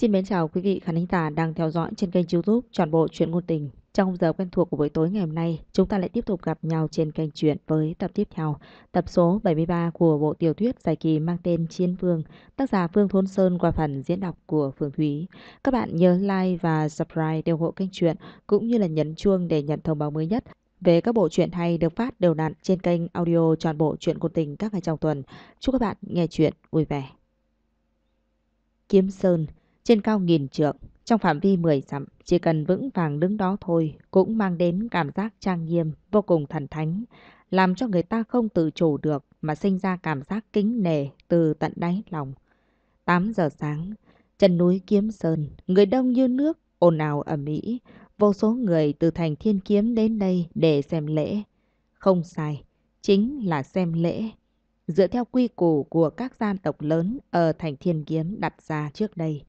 Xin mến chào quý vị khán thính giả đang theo dõi trên kênh youtube Tròn Bộ Chuyện Ngôn Tình. Trong giờ quen thuộc của buổi tối ngày hôm nay, chúng ta lại tiếp tục gặp nhau trên kênh truyện với tập tiếp theo, tập số 73 của bộ tiểu thuyết dài kỳ mang tên Chiến Vương, tác giả Phương Thôn Sơn qua phần diễn đọc của Phương Thúy. Các bạn nhớ like và subscribe để ủng hộ kênh truyện cũng như là nhấn chuông để nhận thông báo mới nhất về các bộ truyện hay được phát đều đặn trên kênh audio toàn Bộ truyện Ngôn Tình các ngày trong tuần. Chúc các bạn nghe truyện vui vẻ. Kiếm Sơn trên cao nghìn trượng, trong phạm vi 10 dặm, chỉ cần vững vàng đứng đó thôi cũng mang đến cảm giác trang nghiêm, vô cùng thần thánh, làm cho người ta không tự chủ được mà sinh ra cảm giác kính nề từ tận đáy lòng. 8 giờ sáng, chân núi Kiếm Sơn, người đông như nước, ồn ào ầm ĩ, vô số người từ thành Thiên Kiếm đến đây để xem lễ. Không sai, chính là xem lễ. Dựa theo quy củ của các gia tộc lớn ở thành Thiên Kiếm đặt ra trước đây,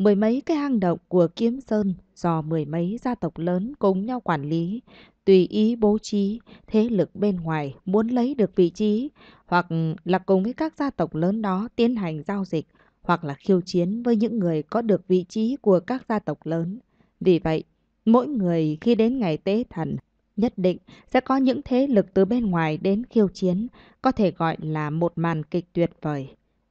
Mười mấy cái hang động của Kiếm Sơn do mười mấy gia tộc lớn cùng nhau quản lý, tùy ý bố trí, thế lực bên ngoài muốn lấy được vị trí, hoặc là cùng với các gia tộc lớn đó tiến hành giao dịch, hoặc là khiêu chiến với những người có được vị trí của các gia tộc lớn. Vì vậy, mỗi người khi đến ngày tế thần nhất định sẽ có những thế lực từ bên ngoài đến khiêu chiến, có thể gọi là một màn kịch tuyệt vời.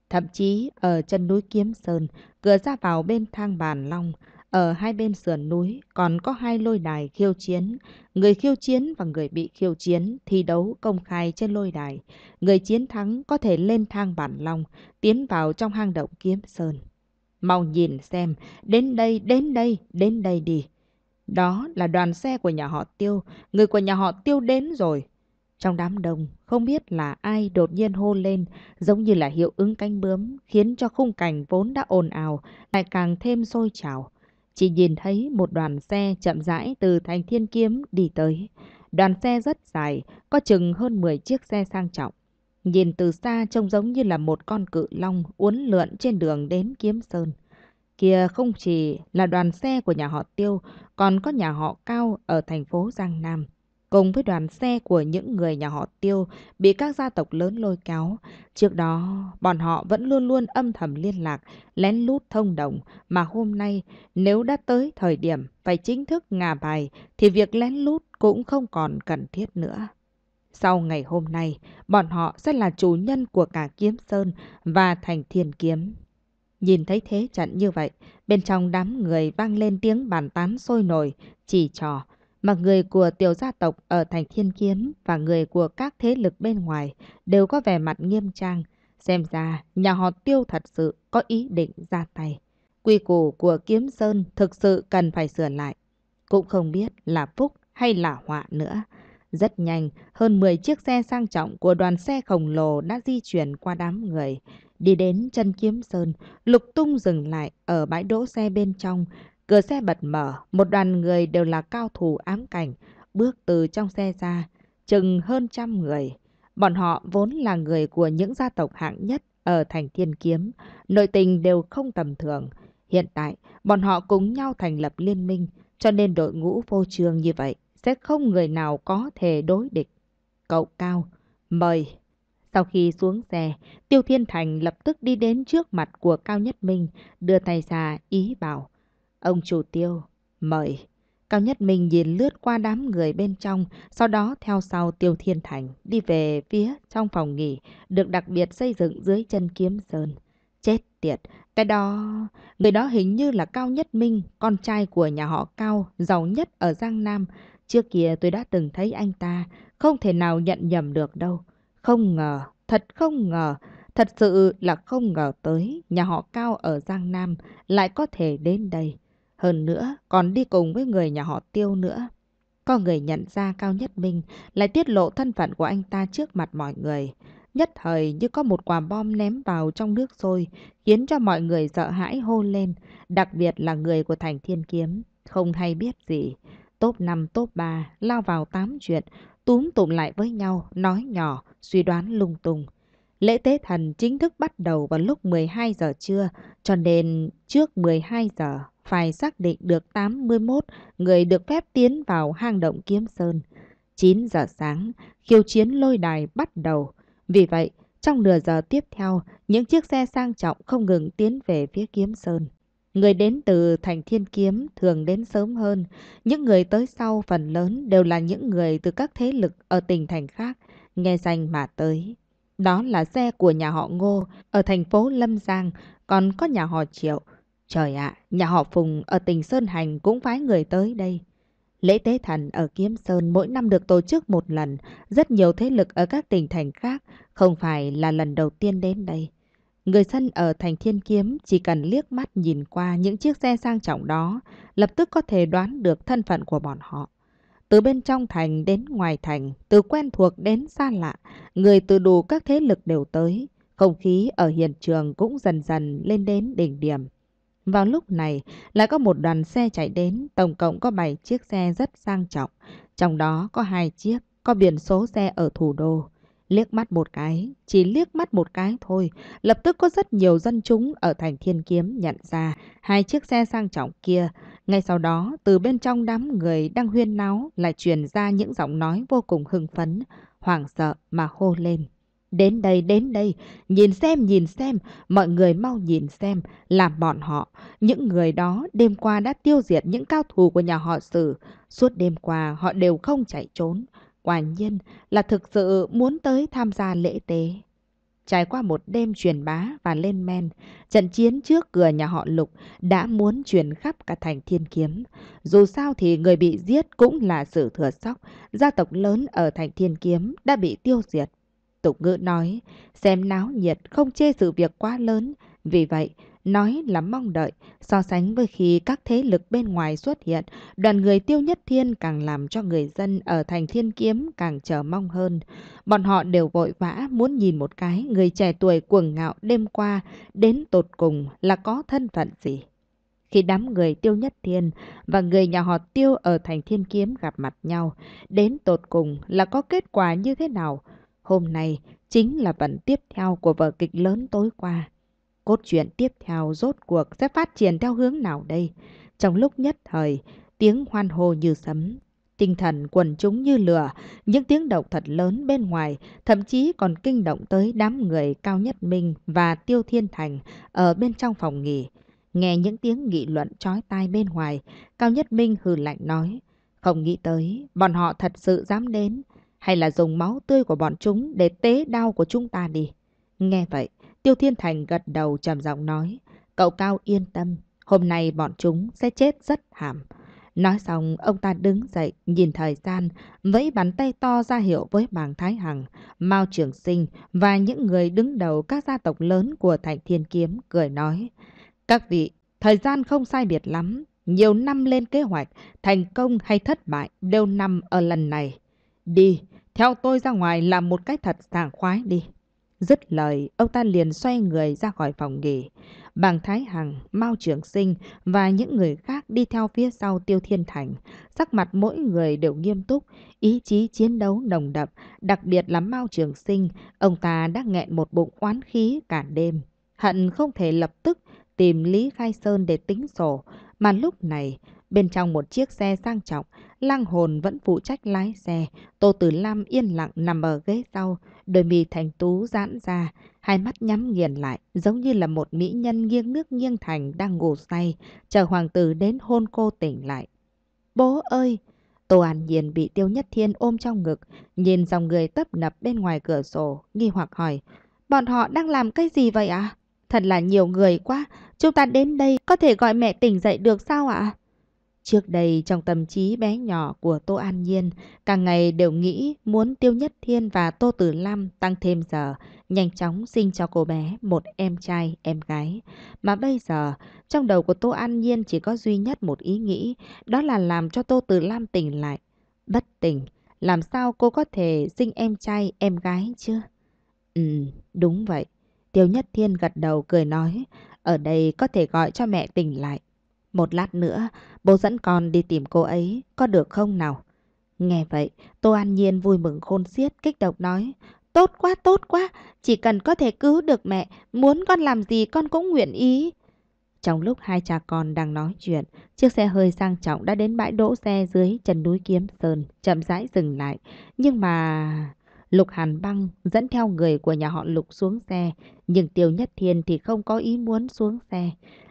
Thậm chí ở chân núi Kiếm Sơn, cửa ra vào bên thang bàn long, ở hai bên sườn núi còn có hai lôi đài khiêu chiến. Người khiêu chiến và người bị khiêu chiến thi đấu công khai trên lôi đài. Người chiến thắng có thể lên thang bản long, tiến vào trong hang động kiếm sơn. Mau nhìn xem, đến đây, đến đây, đến đây đi. Đó là đoàn xe của nhà họ Tiêu. Người của nhà họ Tiêu đến rồi. Trong đám đông, không biết là ai đột nhiên hô lên, giống như là hiệu ứng cánh bướm, khiến cho khung cảnh vốn đã ồn ào, lại càng thêm sôi trào. Chỉ nhìn thấy một đoàn xe chậm rãi từ thành thiên kiếm đi tới. Đoàn xe rất dài, có chừng hơn 10 chiếc xe sang trọng. Nhìn từ xa trông giống như là một con cự long uốn lượn trên đường đến Kiếm Sơn. Kia không chỉ là đoàn xe của nhà họ Tiêu, còn có nhà họ Cao ở thành phố Giang Nam cùng với đoàn xe của những người nhà họ tiêu bị các gia tộc lớn lôi kéo. Trước đó, bọn họ vẫn luôn luôn âm thầm liên lạc, lén lút thông đồng, mà hôm nay nếu đã tới thời điểm phải chính thức ngả bài thì việc lén lút cũng không còn cần thiết nữa. Sau ngày hôm nay, bọn họ sẽ là chủ nhân của cả Kiếm Sơn và thành Thiên Kiếm. Nhìn thấy thế trận như vậy, bên trong đám người vang lên tiếng bàn tán sôi nổi, chỉ trò, mà người của tiểu gia tộc ở thành thiên kiếm và người của các thế lực bên ngoài đều có vẻ mặt nghiêm trang. Xem ra nhà họ tiêu thật sự có ý định ra tay. Quy củ của kiếm sơn thực sự cần phải sửa lại. Cũng không biết là phúc hay là họa nữa. Rất nhanh, hơn 10 chiếc xe sang trọng của đoàn xe khổng lồ đã di chuyển qua đám người. Đi đến chân kiếm sơn, Lục Tung dừng lại ở bãi đỗ xe bên trong, Cửa xe bật mở, một đoàn người đều là cao thủ ám cảnh, bước từ trong xe ra, chừng hơn trăm người. Bọn họ vốn là người của những gia tộc hạng nhất ở thành thiên kiếm, nội tình đều không tầm thường. Hiện tại, bọn họ cùng nhau thành lập liên minh, cho nên đội ngũ vô trường như vậy sẽ không người nào có thể đối địch. Cậu Cao, mời. Sau khi xuống xe, Tiêu Thiên Thành lập tức đi đến trước mặt của Cao Nhất Minh, đưa tay ra ý bảo. Ông chủ tiêu, mời. Cao Nhất Minh nhìn lướt qua đám người bên trong, sau đó theo sau Tiêu Thiên Thành, đi về phía trong phòng nghỉ, được đặc biệt xây dựng dưới chân kiếm sơn. Chết tiệt, cái đó... Người đó hình như là Cao Nhất Minh, con trai của nhà họ Cao, giàu nhất ở Giang Nam. Trước kia tôi đã từng thấy anh ta, không thể nào nhận nhầm được đâu. Không ngờ, thật không ngờ, thật sự là không ngờ tới nhà họ Cao ở Giang Nam lại có thể đến đây. Hơn nữa, còn đi cùng với người nhà họ tiêu nữa. Có người nhận ra Cao Nhất Minh lại tiết lộ thân phận của anh ta trước mặt mọi người. Nhất thời như có một quả bom ném vào trong nước sôi, khiến cho mọi người sợ hãi hô lên, đặc biệt là người của thành thiên kiếm, không hay biết gì. Top 5, top 3, lao vào tám chuyện, túm tụm lại với nhau, nói nhỏ, suy đoán lung tung. Lễ tế thần chính thức bắt đầu vào lúc 12 giờ trưa, cho nên trước 12 giờ phải xác định được 81 người được phép tiến vào hang động Kiếm Sơn. 9 giờ sáng, khiêu chiến lôi đài bắt đầu. Vì vậy, trong nửa giờ tiếp theo, những chiếc xe sang trọng không ngừng tiến về phía Kiếm Sơn. Người đến từ thành thiên kiếm thường đến sớm hơn. Những người tới sau phần lớn đều là những người từ các thế lực ở tỉnh thành khác, nghe danh mà tới. Đó là xe của nhà họ Ngô ở thành phố Lâm Giang, còn có nhà họ Triệu, Trời ạ, à, nhà họ Phùng ở tỉnh Sơn Hành cũng phái người tới đây. Lễ Tế Thần ở Kiếm Sơn mỗi năm được tổ chức một lần, rất nhiều thế lực ở các tỉnh thành khác, không phải là lần đầu tiên đến đây. Người dân ở thành Thiên Kiếm chỉ cần liếc mắt nhìn qua những chiếc xe sang trọng đó, lập tức có thể đoán được thân phận của bọn họ. Từ bên trong thành đến ngoài thành, từ quen thuộc đến xa lạ, người từ đủ các thế lực đều tới. Không khí ở hiện trường cũng dần dần lên đến đỉnh điểm. Vào lúc này, lại có một đoàn xe chạy đến, tổng cộng có 7 chiếc xe rất sang trọng. Trong đó có hai chiếc, có biển số xe ở thủ đô. Liếc mắt một cái, chỉ liếc mắt một cái thôi, lập tức có rất nhiều dân chúng ở thành thiên kiếm nhận ra hai chiếc xe sang trọng kia. Ngay sau đó, từ bên trong đám người đang huyên náo lại truyền ra những giọng nói vô cùng hưng phấn, hoảng sợ mà hô lên. Đến đây, đến đây, nhìn xem, nhìn xem, mọi người mau nhìn xem, làm bọn họ. Những người đó đêm qua đã tiêu diệt những cao thủ của nhà họ sử. Suốt đêm qua họ đều không chạy trốn. Quả nhiên là thực sự muốn tới tham gia lễ tế. Trải qua một đêm truyền bá và lên men, trận chiến trước cửa nhà họ Lục đã muốn truyền khắp cả thành thiên kiếm. Dù sao thì người bị giết cũng là sự thừa sóc, gia tộc lớn ở thành thiên kiếm đã bị tiêu diệt. Tục ngữ nói, xem náo nhiệt không chê sự việc quá lớn, vì vậy, nói là mong đợi, so sánh với khi các thế lực bên ngoài xuất hiện, đoàn người tiêu nhất thiên càng làm cho người dân ở thành thiên kiếm càng chờ mong hơn. Bọn họ đều vội vã muốn nhìn một cái người trẻ tuổi cuồng ngạo đêm qua đến tột cùng là có thân phận gì. Khi đám người tiêu nhất thiên và người nhà họ tiêu ở thành thiên kiếm gặp mặt nhau, đến tột cùng là có kết quả như thế nào? Hôm nay chính là phần tiếp theo của vở kịch lớn tối qua. Cốt truyện tiếp theo rốt cuộc sẽ phát triển theo hướng nào đây? Trong lúc nhất thời, tiếng hoan hô như sấm, tinh thần quần chúng như lửa, những tiếng động thật lớn bên ngoài, thậm chí còn kinh động tới đám người Cao Nhất Minh và Tiêu Thiên Thành ở bên trong phòng nghỉ. Nghe những tiếng nghị luận trói tai bên ngoài, Cao Nhất Minh hừ lạnh nói, không nghĩ tới, bọn họ thật sự dám đến hay là dùng máu tươi của bọn chúng để tế đau của chúng ta đi. Nghe vậy, Tiêu Thiên Thành gật đầu trầm giọng nói, cậu Cao yên tâm, hôm nay bọn chúng sẽ chết rất hàm. Nói xong, ông ta đứng dậy, nhìn thời gian, vẫy bàn tay to ra hiệu với bàng Thái Hằng, Mao Trường Sinh và những người đứng đầu các gia tộc lớn của Thành Thiên Kiếm cười nói. Các vị, thời gian không sai biệt lắm, nhiều năm lên kế hoạch, thành công hay thất bại đều nằm ở lần này. Đi, theo tôi ra ngoài làm một cách thật sảng khoái đi. Dứt lời, ông ta liền xoay người ra khỏi phòng nghỉ. Bàng Thái Hằng, Mao Trường Sinh và những người khác đi theo phía sau Tiêu Thiên Thành. Sắc mặt mỗi người đều nghiêm túc, ý chí chiến đấu nồng đậm, đặc biệt là Mao Trường Sinh. Ông ta đã nghẹn một bụng oán khí cả đêm. Hận không thể lập tức tìm Lý Khai Sơn để tính sổ. Mà lúc này, Bên trong một chiếc xe sang trọng, lang hồn vẫn phụ trách lái xe. Tô Tử Lam yên lặng nằm ở ghế sau, đôi mì thành tú giãn ra, hai mắt nhắm nghiền lại, giống như là một mỹ nhân nghiêng nước nghiêng thành đang ngủ say, chờ hoàng tử đến hôn cô tỉnh lại. Bố ơi! Tô An Nhiên bị Tiêu Nhất Thiên ôm trong ngực, nhìn dòng người tấp nập bên ngoài cửa sổ, nghi hoặc hỏi, bọn họ đang làm cái gì vậy ạ? Thật là nhiều người quá, chúng ta đến đây có thể gọi mẹ tỉnh dậy được sao ạ? À? Trước đây trong tâm trí bé nhỏ của Tô An Nhiên, càng ngày đều nghĩ muốn Tiêu Nhất Thiên và Tô Tử Lam tăng thêm giờ, nhanh chóng sinh cho cô bé một em trai, em gái. Mà bây giờ, trong đầu của Tô An Nhiên chỉ có duy nhất một ý nghĩ, đó là làm cho Tô Tử Lam tỉnh lại. Bất tỉnh, làm sao cô có thể sinh em trai, em gái chứ? Ừ, đúng vậy. Tiêu Nhất Thiên gật đầu cười nói, ở đây có thể gọi cho mẹ tỉnh lại. Một lát nữa, bố dẫn con đi tìm cô ấy, có được không nào? Nghe vậy, Tô An Nhiên vui mừng khôn xiết, kích động nói. Tốt quá, tốt quá, chỉ cần có thể cứu được mẹ, muốn con làm gì con cũng nguyện ý. Trong lúc hai cha con đang nói chuyện, chiếc xe hơi sang trọng đã đến bãi đỗ xe dưới chân núi Kiếm Sơn, chậm rãi dừng lại. Nhưng mà... Lục Hàn Băng dẫn theo người của nhà họ Lục xuống xe, nhưng Tiêu Nhất Thiên thì không có ý muốn xuống xe.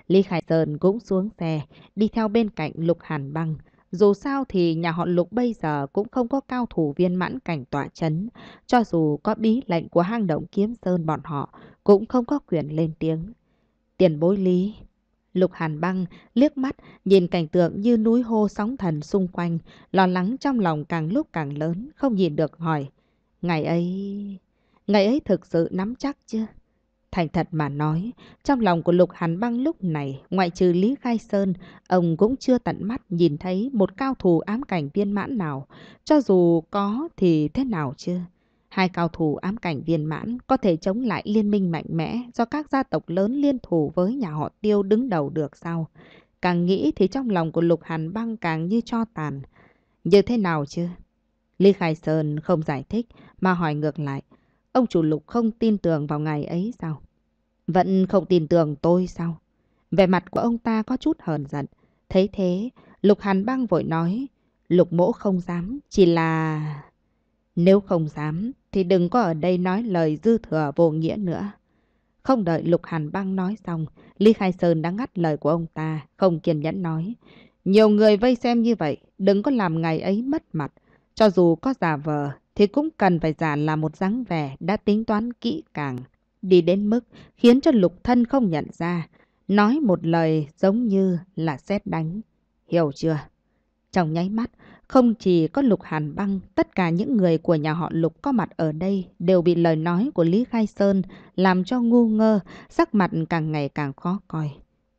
Lý Khải Sơn cũng xuống xe, đi theo bên cạnh Lục Hàn Băng. Dù sao thì nhà họ Lục bây giờ cũng không có cao thủ viên mãn cảnh tỏa chấn. Cho dù có bí lệnh của hang động kiếm sơn bọn họ, cũng không có quyền lên tiếng. Tiền bối lý. Lục Hàn Băng liếc mắt nhìn cảnh tượng như núi hô sóng thần xung quanh, lo lắng trong lòng càng lúc càng lớn, không nhìn được hỏi. Ngày ấy... Ngày ấy thực sự nắm chắc chưa? Thành thật mà nói, trong lòng của Lục Hàn Băng lúc này, ngoại trừ Lý Khai Sơn, ông cũng chưa tận mắt nhìn thấy một cao thủ ám cảnh viên mãn nào. Cho dù có thì thế nào chưa? Hai cao thủ ám cảnh viên mãn có thể chống lại liên minh mạnh mẽ do các gia tộc lớn liên thủ với nhà họ tiêu đứng đầu được sao? Càng nghĩ thì trong lòng của Lục Hàn Băng càng như cho tàn. Như thế nào chưa? Lý Khai Sơn không giải thích mà hỏi ngược lại. Ông chủ lục không tin tưởng vào ngày ấy sao? Vẫn không tin tưởng tôi sao? Về mặt của ông ta có chút hờn giận. Thấy thế, lục hàn băng vội nói. Lục mỗ không dám, chỉ là... Nếu không dám, thì đừng có ở đây nói lời dư thừa vô nghĩa nữa. Không đợi Lục Hàn Băng nói xong, Lý Khai Sơn đã ngắt lời của ông ta, không kiên nhẫn nói. Nhiều người vây xem như vậy, đừng có làm ngày ấy mất mặt. Cho dù có giả vờ, thì cũng cần phải giả là một dáng vẻ đã tính toán kỹ càng, đi đến mức khiến cho lục thân không nhận ra, nói một lời giống như là xét đánh. Hiểu chưa? Trong nháy mắt, không chỉ có Lục Hàn Băng, tất cả những người của nhà họ Lục có mặt ở đây đều bị lời nói của Lý Khai Sơn làm cho ngu ngơ, sắc mặt càng ngày càng khó coi.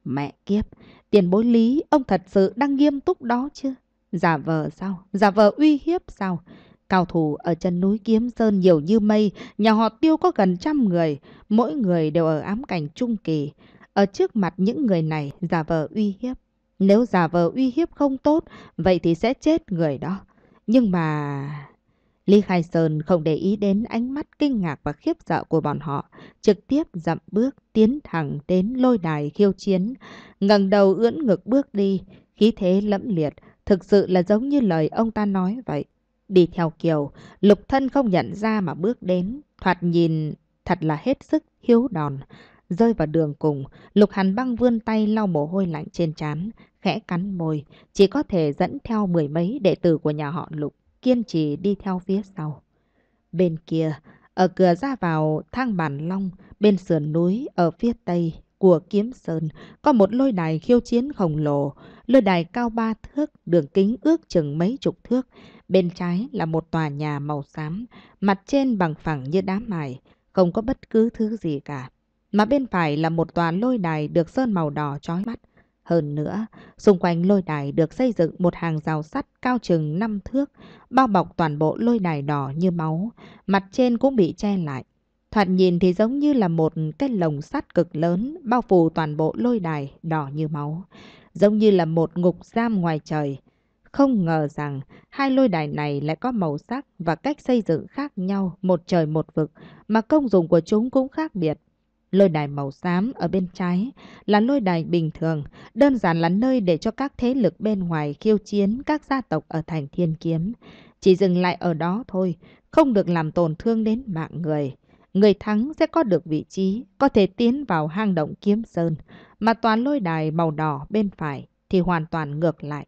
Mẹ kiếp, tiền bối Lý, ông thật sự đang nghiêm túc đó chứ? Giả vờ sao? Giả vờ uy hiếp sao? Cao thủ ở chân núi Kiếm Sơn nhiều như mây, nhà họ tiêu có gần trăm người, mỗi người đều ở ám cảnh trung kỳ. Ở trước mặt những người này giả vờ uy hiếp. Nếu giả vờ uy hiếp không tốt, vậy thì sẽ chết người đó. Nhưng mà... Lý Khai Sơn không để ý đến ánh mắt kinh ngạc và khiếp sợ của bọn họ, trực tiếp dậm bước tiến thẳng đến lôi đài khiêu chiến, ngẩng đầu ưỡn ngực bước đi, khí thế lẫm liệt, thực sự là giống như lời ông ta nói vậy. Đi theo Kiều, lục thân không nhận ra mà bước đến, thoạt nhìn thật là hết sức hiếu đòn. Rơi vào đường cùng, lục hàn băng vươn tay lau mồ hôi lạnh trên trán, khẽ cắn môi, chỉ có thể dẫn theo mười mấy đệ tử của nhà họ lục, kiên trì đi theo phía sau. Bên kia, ở cửa ra vào thang bản long, bên sườn núi ở phía tây của Kiếm Sơn có một lôi đài khiêu chiến khổng lồ, lôi đài cao ba thước, đường kính ước chừng mấy chục thước. Bên trái là một tòa nhà màu xám, mặt trên bằng phẳng như đá mài, không có bất cứ thứ gì cả. Mà bên phải là một tòa lôi đài được sơn màu đỏ chói mắt. Hơn nữa, xung quanh lôi đài được xây dựng một hàng rào sắt cao chừng năm thước, bao bọc toàn bộ lôi đài đỏ như máu, mặt trên cũng bị che lại. Thoạt nhìn thì giống như là một cái lồng sắt cực lớn bao phủ toàn bộ lôi đài đỏ như máu. Giống như là một ngục giam ngoài trời. Không ngờ rằng hai lôi đài này lại có màu sắc và cách xây dựng khác nhau một trời một vực mà công dụng của chúng cũng khác biệt. Lôi đài màu xám ở bên trái là lôi đài bình thường, đơn giản là nơi để cho các thế lực bên ngoài khiêu chiến các gia tộc ở thành thiên kiếm. Chỉ dừng lại ở đó thôi, không được làm tổn thương đến mạng người người thắng sẽ có được vị trí, có thể tiến vào hang động kiếm sơn, mà toàn lôi đài màu đỏ bên phải thì hoàn toàn ngược lại.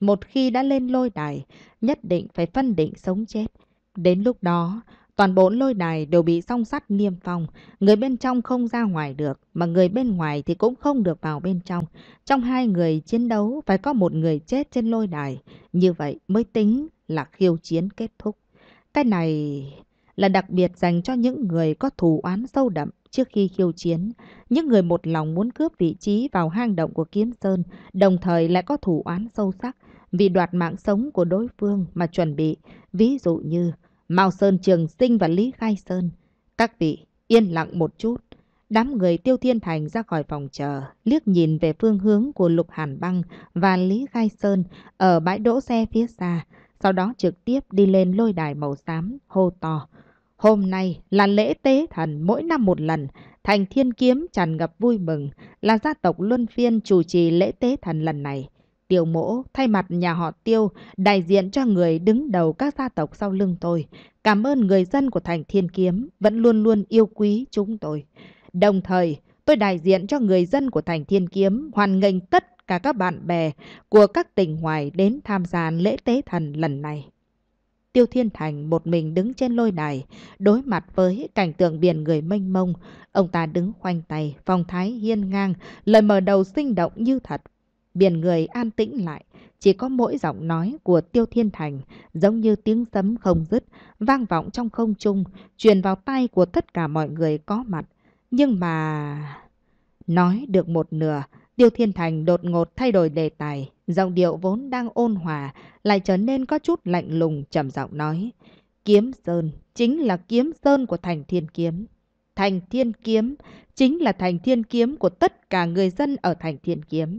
Một khi đã lên lôi đài, nhất định phải phân định sống chết. Đến lúc đó, toàn bộ lôi đài đều bị song sắt niêm phong, người bên trong không ra ngoài được, mà người bên ngoài thì cũng không được vào bên trong. Trong hai người chiến đấu phải có một người chết trên lôi đài, như vậy mới tính là khiêu chiến kết thúc. Cái này là đặc biệt dành cho những người có thù oán sâu đậm trước khi khiêu chiến, những người một lòng muốn cướp vị trí vào hang động của Kiếm Sơn, đồng thời lại có thù oán sâu sắc vì đoạt mạng sống của đối phương mà chuẩn bị, ví dụ như Mao Sơn Trường Sinh và Lý Khai Sơn. Các vị, yên lặng một chút. Đám người Tiêu Thiên Thành ra khỏi phòng chờ, liếc nhìn về phương hướng của Lục Hàn Băng và Lý Khai Sơn ở bãi đỗ xe phía xa, sau đó trực tiếp đi lên lôi đài màu xám, hô to. Hôm nay là lễ tế thần mỗi năm một lần, thành thiên kiếm tràn ngập vui mừng là gia tộc Luân Phiên chủ trì lễ tế thần lần này. Tiêu mỗ thay mặt nhà họ tiêu đại diện cho người đứng đầu các gia tộc sau lưng tôi. Cảm ơn người dân của thành thiên kiếm vẫn luôn luôn yêu quý chúng tôi. Đồng thời, tôi đại diện cho người dân của thành thiên kiếm hoàn nghênh tất cả các bạn bè của các tỉnh ngoài đến tham gia lễ tế thần lần này. Tiêu Thiên Thành một mình đứng trên lôi đài, đối mặt với cảnh tượng biển người mênh mông. Ông ta đứng khoanh tay, phong thái hiên ngang, lời mở đầu sinh động như thật. Biển người an tĩnh lại, chỉ có mỗi giọng nói của Tiêu Thiên Thành giống như tiếng sấm không dứt, vang vọng trong không trung, truyền vào tai của tất cả mọi người có mặt. Nhưng mà... Nói được một nửa, Tiêu Thiên Thành đột ngột thay đổi đề tài, giọng điệu vốn đang ôn hòa, lại trở nên có chút lạnh lùng trầm giọng nói. Kiếm Sơn chính là kiếm Sơn của Thành Thiên Kiếm. Thành Thiên Kiếm chính là Thành Thiên Kiếm của tất cả người dân ở Thành Thiên Kiếm.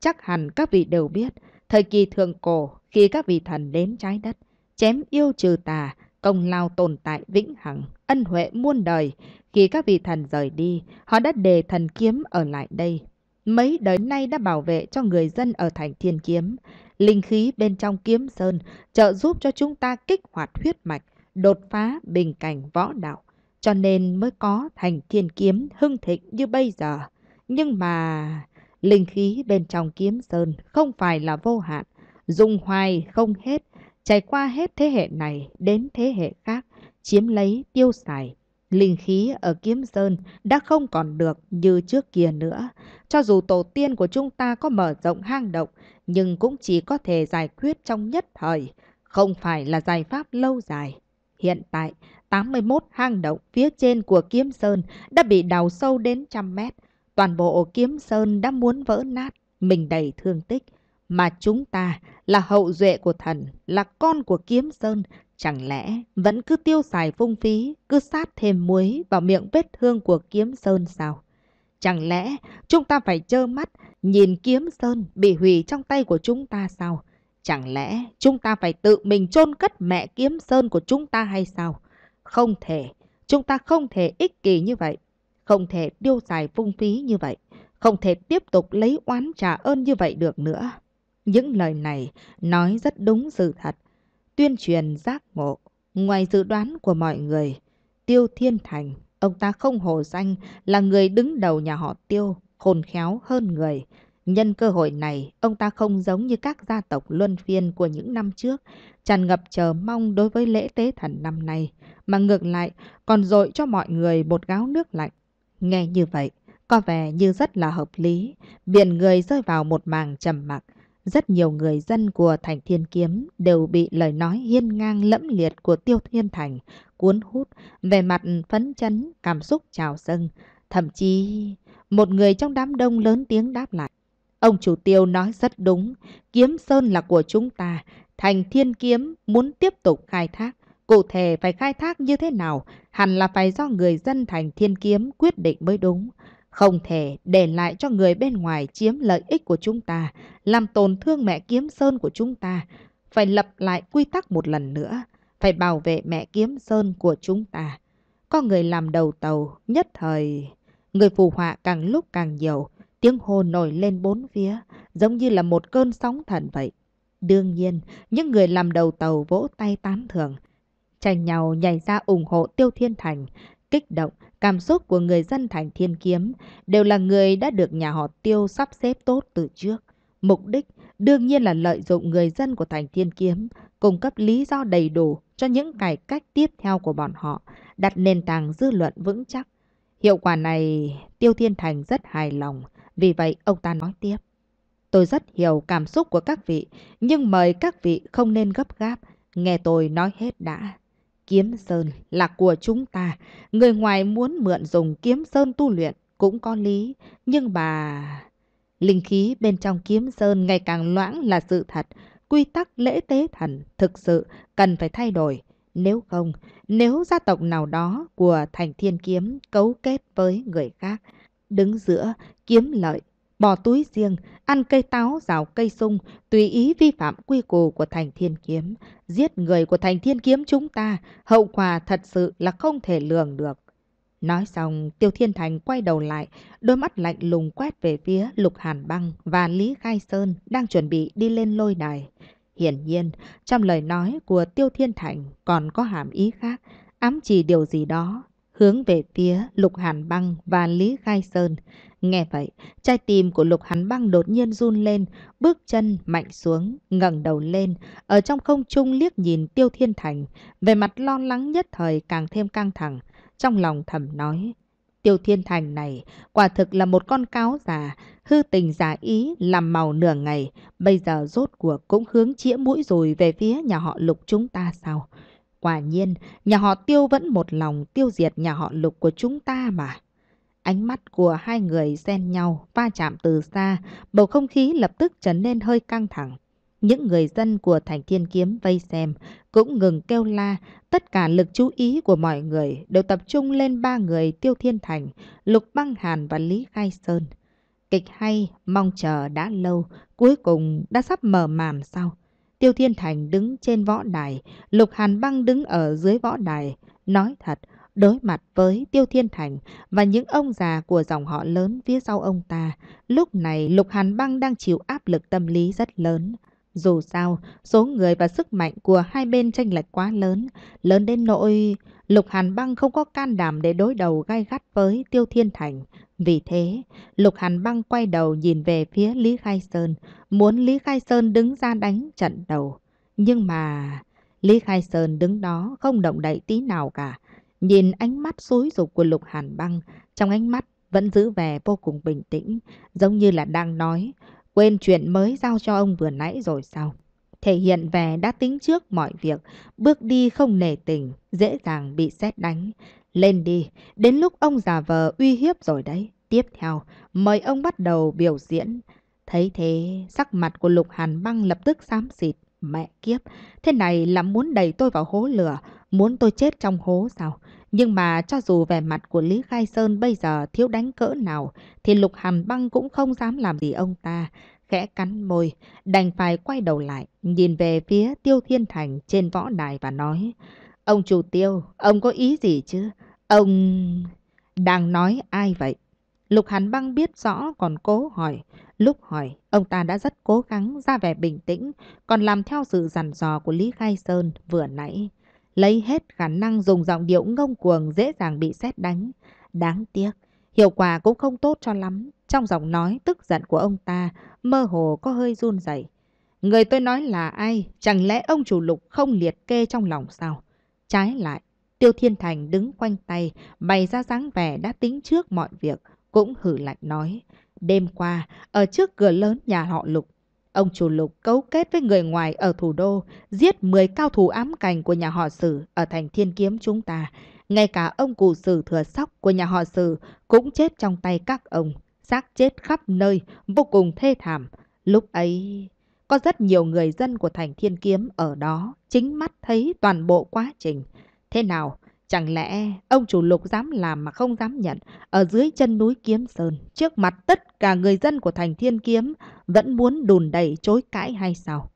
Chắc hẳn các vị đều biết, thời kỳ thượng cổ khi các vị thần đến trái đất, chém yêu trừ tà, công lao tồn tại vĩnh hằng, ân huệ muôn đời. Khi các vị thần rời đi, họ đã đề thần kiếm ở lại đây Mấy đời nay đã bảo vệ cho người dân ở thành thiên kiếm. Linh khí bên trong kiếm sơn trợ giúp cho chúng ta kích hoạt huyết mạch, đột phá bình cảnh võ đạo. Cho nên mới có thành thiên kiếm hưng thịnh như bây giờ. Nhưng mà... Linh khí bên trong kiếm sơn không phải là vô hạn, dùng hoài không hết, trải qua hết thế hệ này đến thế hệ khác, chiếm lấy tiêu xài linh khí ở Kiếm Sơn đã không còn được như trước kia nữa. Cho dù tổ tiên của chúng ta có mở rộng hang động, nhưng cũng chỉ có thể giải quyết trong nhất thời, không phải là giải pháp lâu dài. Hiện tại, 81 hang động phía trên của Kiếm Sơn đã bị đào sâu đến trăm mét. Toàn bộ Kiếm Sơn đã muốn vỡ nát, mình đầy thương tích. Mà chúng ta là hậu duệ của thần, là con của Kiếm Sơn, Chẳng lẽ vẫn cứ tiêu xài phung phí, cứ sát thêm muối vào miệng vết thương của kiếm sơn sao? Chẳng lẽ chúng ta phải trơ mắt nhìn kiếm sơn bị hủy trong tay của chúng ta sao? Chẳng lẽ chúng ta phải tự mình chôn cất mẹ kiếm sơn của chúng ta hay sao? Không thể, chúng ta không thể ích kỷ như vậy, không thể tiêu xài phung phí như vậy, không thể tiếp tục lấy oán trả ơn như vậy được nữa. Những lời này nói rất đúng sự thật, tuyên truyền giác ngộ. Ngoài dự đoán của mọi người, Tiêu Thiên Thành, ông ta không hổ danh là người đứng đầu nhà họ Tiêu, khôn khéo hơn người. Nhân cơ hội này, ông ta không giống như các gia tộc luân phiên của những năm trước, tràn ngập chờ mong đối với lễ tế thần năm nay, mà ngược lại còn dội cho mọi người một gáo nước lạnh. Nghe như vậy, có vẻ như rất là hợp lý, biển người rơi vào một màng trầm mặc. Rất nhiều người dân của Thành Thiên Kiếm đều bị lời nói hiên ngang lẫm liệt của Tiêu Thiên Thành cuốn hút về mặt phấn chấn, cảm xúc trào dâng. Thậm chí, một người trong đám đông lớn tiếng đáp lại. Ông chủ tiêu nói rất đúng, kiếm sơn là của chúng ta, thành thiên kiếm muốn tiếp tục khai thác. Cụ thể phải khai thác như thế nào, hẳn là phải do người dân thành thiên kiếm quyết định mới đúng. Không thể để lại cho người bên ngoài chiếm lợi ích của chúng ta, làm tổn thương mẹ kiếm sơn của chúng ta. Phải lập lại quy tắc một lần nữa, phải bảo vệ mẹ kiếm sơn của chúng ta. Có người làm đầu tàu, nhất thời. Người phù họa càng lúc càng nhiều, tiếng hồ nổi lên bốn phía, giống như là một cơn sóng thần vậy. Đương nhiên, những người làm đầu tàu vỗ tay tán thưởng, tranh nhau nhảy ra ủng hộ Tiêu Thiên Thành, kích động, cảm xúc của người dân thành thiên kiếm đều là người đã được nhà họ tiêu sắp xếp tốt từ trước. Mục đích đương nhiên là lợi dụng người dân của thành thiên kiếm, cung cấp lý do đầy đủ cho những cải cách tiếp theo của bọn họ, đặt nền tảng dư luận vững chắc. Hiệu quả này Tiêu Thiên Thành rất hài lòng, vì vậy ông ta nói tiếp. Tôi rất hiểu cảm xúc của các vị, nhưng mời các vị không nên gấp gáp, nghe tôi nói hết đã. Kiếm Sơn là của chúng ta. Người ngoài muốn mượn dùng Kiếm Sơn tu luyện cũng có lý. Nhưng mà... Linh khí bên trong Kiếm Sơn ngày càng loãng là sự thật. Quy tắc lễ tế thần thực sự cần phải thay đổi. Nếu không, nếu gia tộc nào đó của Thành Thiên Kiếm cấu kết với người khác, đứng giữa kiếm lợi bỏ túi riêng, ăn cây táo, rào cây sung, tùy ý vi phạm quy củ của thành thiên kiếm. Giết người của thành thiên kiếm chúng ta, hậu quả thật sự là không thể lường được. Nói xong, Tiêu Thiên Thành quay đầu lại, đôi mắt lạnh lùng quét về phía Lục Hàn Băng và Lý Khai Sơn đang chuẩn bị đi lên lôi đài. Hiển nhiên, trong lời nói của Tiêu Thiên Thành còn có hàm ý khác, ám chỉ điều gì đó hướng về phía Lục Hàn Băng và Lý Khai Sơn. Nghe vậy, trái tim của Lục Hàn Băng đột nhiên run lên, bước chân mạnh xuống, ngẩng đầu lên, ở trong không trung liếc nhìn Tiêu Thiên Thành, về mặt lo lắng nhất thời càng thêm căng thẳng, trong lòng thầm nói. Tiêu Thiên Thành này quả thực là một con cáo già, hư tình giả ý làm màu nửa ngày, bây giờ rốt cuộc cũng hướng chĩa mũi rồi về phía nhà họ Lục chúng ta sao? Quả nhiên, nhà họ tiêu vẫn một lòng tiêu diệt nhà họ lục của chúng ta mà. Ánh mắt của hai người xen nhau, va chạm từ xa, bầu không khí lập tức trở nên hơi căng thẳng. Những người dân của thành thiên kiếm vây xem, cũng ngừng kêu la, tất cả lực chú ý của mọi người đều tập trung lên ba người Tiêu Thiên Thành, Lục Băng Hàn và Lý Khai Sơn. Kịch hay, mong chờ đã lâu, cuối cùng đã sắp mở màn sau. Tiêu Thiên Thành đứng trên võ đài, Lục Hàn Băng đứng ở dưới võ đài. Nói thật, đối mặt với Tiêu Thiên Thành và những ông già của dòng họ lớn phía sau ông ta, lúc này Lục Hàn Băng đang chịu áp lực tâm lý rất lớn. Dù sao, số người và sức mạnh của hai bên tranh lệch quá lớn, lớn đến nỗi Lục Hàn Băng không có can đảm để đối đầu gai gắt với Tiêu Thiên Thành. Vì thế, Lục Hàn Băng quay đầu nhìn về phía Lý Khai Sơn, muốn Lý Khai Sơn đứng ra đánh trận đầu. Nhưng mà... Lý Khai Sơn đứng đó không động đậy tí nào cả. Nhìn ánh mắt xúi dục của Lục Hàn Băng, trong ánh mắt vẫn giữ vẻ vô cùng bình tĩnh, giống như là đang nói, quên chuyện mới giao cho ông vừa nãy rồi sao? thể hiện vẻ đã tính trước mọi việc, bước đi không nể tình, dễ dàng bị xét đánh. Lên đi, đến lúc ông già vờ uy hiếp rồi đấy. Tiếp theo, mời ông bắt đầu biểu diễn. Thấy thế, sắc mặt của Lục Hàn Băng lập tức xám xịt. Mẹ kiếp, thế này là muốn đẩy tôi vào hố lửa, muốn tôi chết trong hố sao? Nhưng mà cho dù vẻ mặt của Lý Khai Sơn bây giờ thiếu đánh cỡ nào, thì Lục Hàn Băng cũng không dám làm gì ông ta khẽ cắn môi, đành phải quay đầu lại, nhìn về phía Tiêu Thiên Thành trên võ đài và nói, Ông chủ tiêu, ông có ý gì chứ? Ông... đang nói ai vậy? Lục Hàn Băng biết rõ còn cố hỏi. Lúc hỏi, ông ta đã rất cố gắng ra vẻ bình tĩnh, còn làm theo sự dằn dò của Lý Khai Sơn vừa nãy. Lấy hết khả năng dùng giọng điệu ngông cuồng dễ dàng bị xét đánh. Đáng tiếc, hiệu quả cũng không tốt cho lắm. Trong giọng nói tức giận của ông ta, mơ hồ có hơi run rẩy. Người tôi nói là ai? Chẳng lẽ ông chủ lục không liệt kê trong lòng sao? Trái lại, Tiêu Thiên Thành đứng quanh tay, bày ra dáng vẻ đã tính trước mọi việc, cũng hử lạnh nói. Đêm qua, ở trước cửa lớn nhà họ lục, ông chủ lục cấu kết với người ngoài ở thủ đô, giết 10 cao thủ ám cảnh của nhà họ sử ở thành thiên kiếm chúng ta. Ngay cả ông cụ sử thừa sóc của nhà họ sử cũng chết trong tay các ông xác chết khắp nơi, vô cùng thê thảm. Lúc ấy, có rất nhiều người dân của thành thiên kiếm ở đó, chính mắt thấy toàn bộ quá trình. Thế nào, chẳng lẽ ông chủ lục dám làm mà không dám nhận, ở dưới chân núi Kiếm Sơn, trước mặt tất cả người dân của thành thiên kiếm, vẫn muốn đùn đẩy chối cãi hay sao?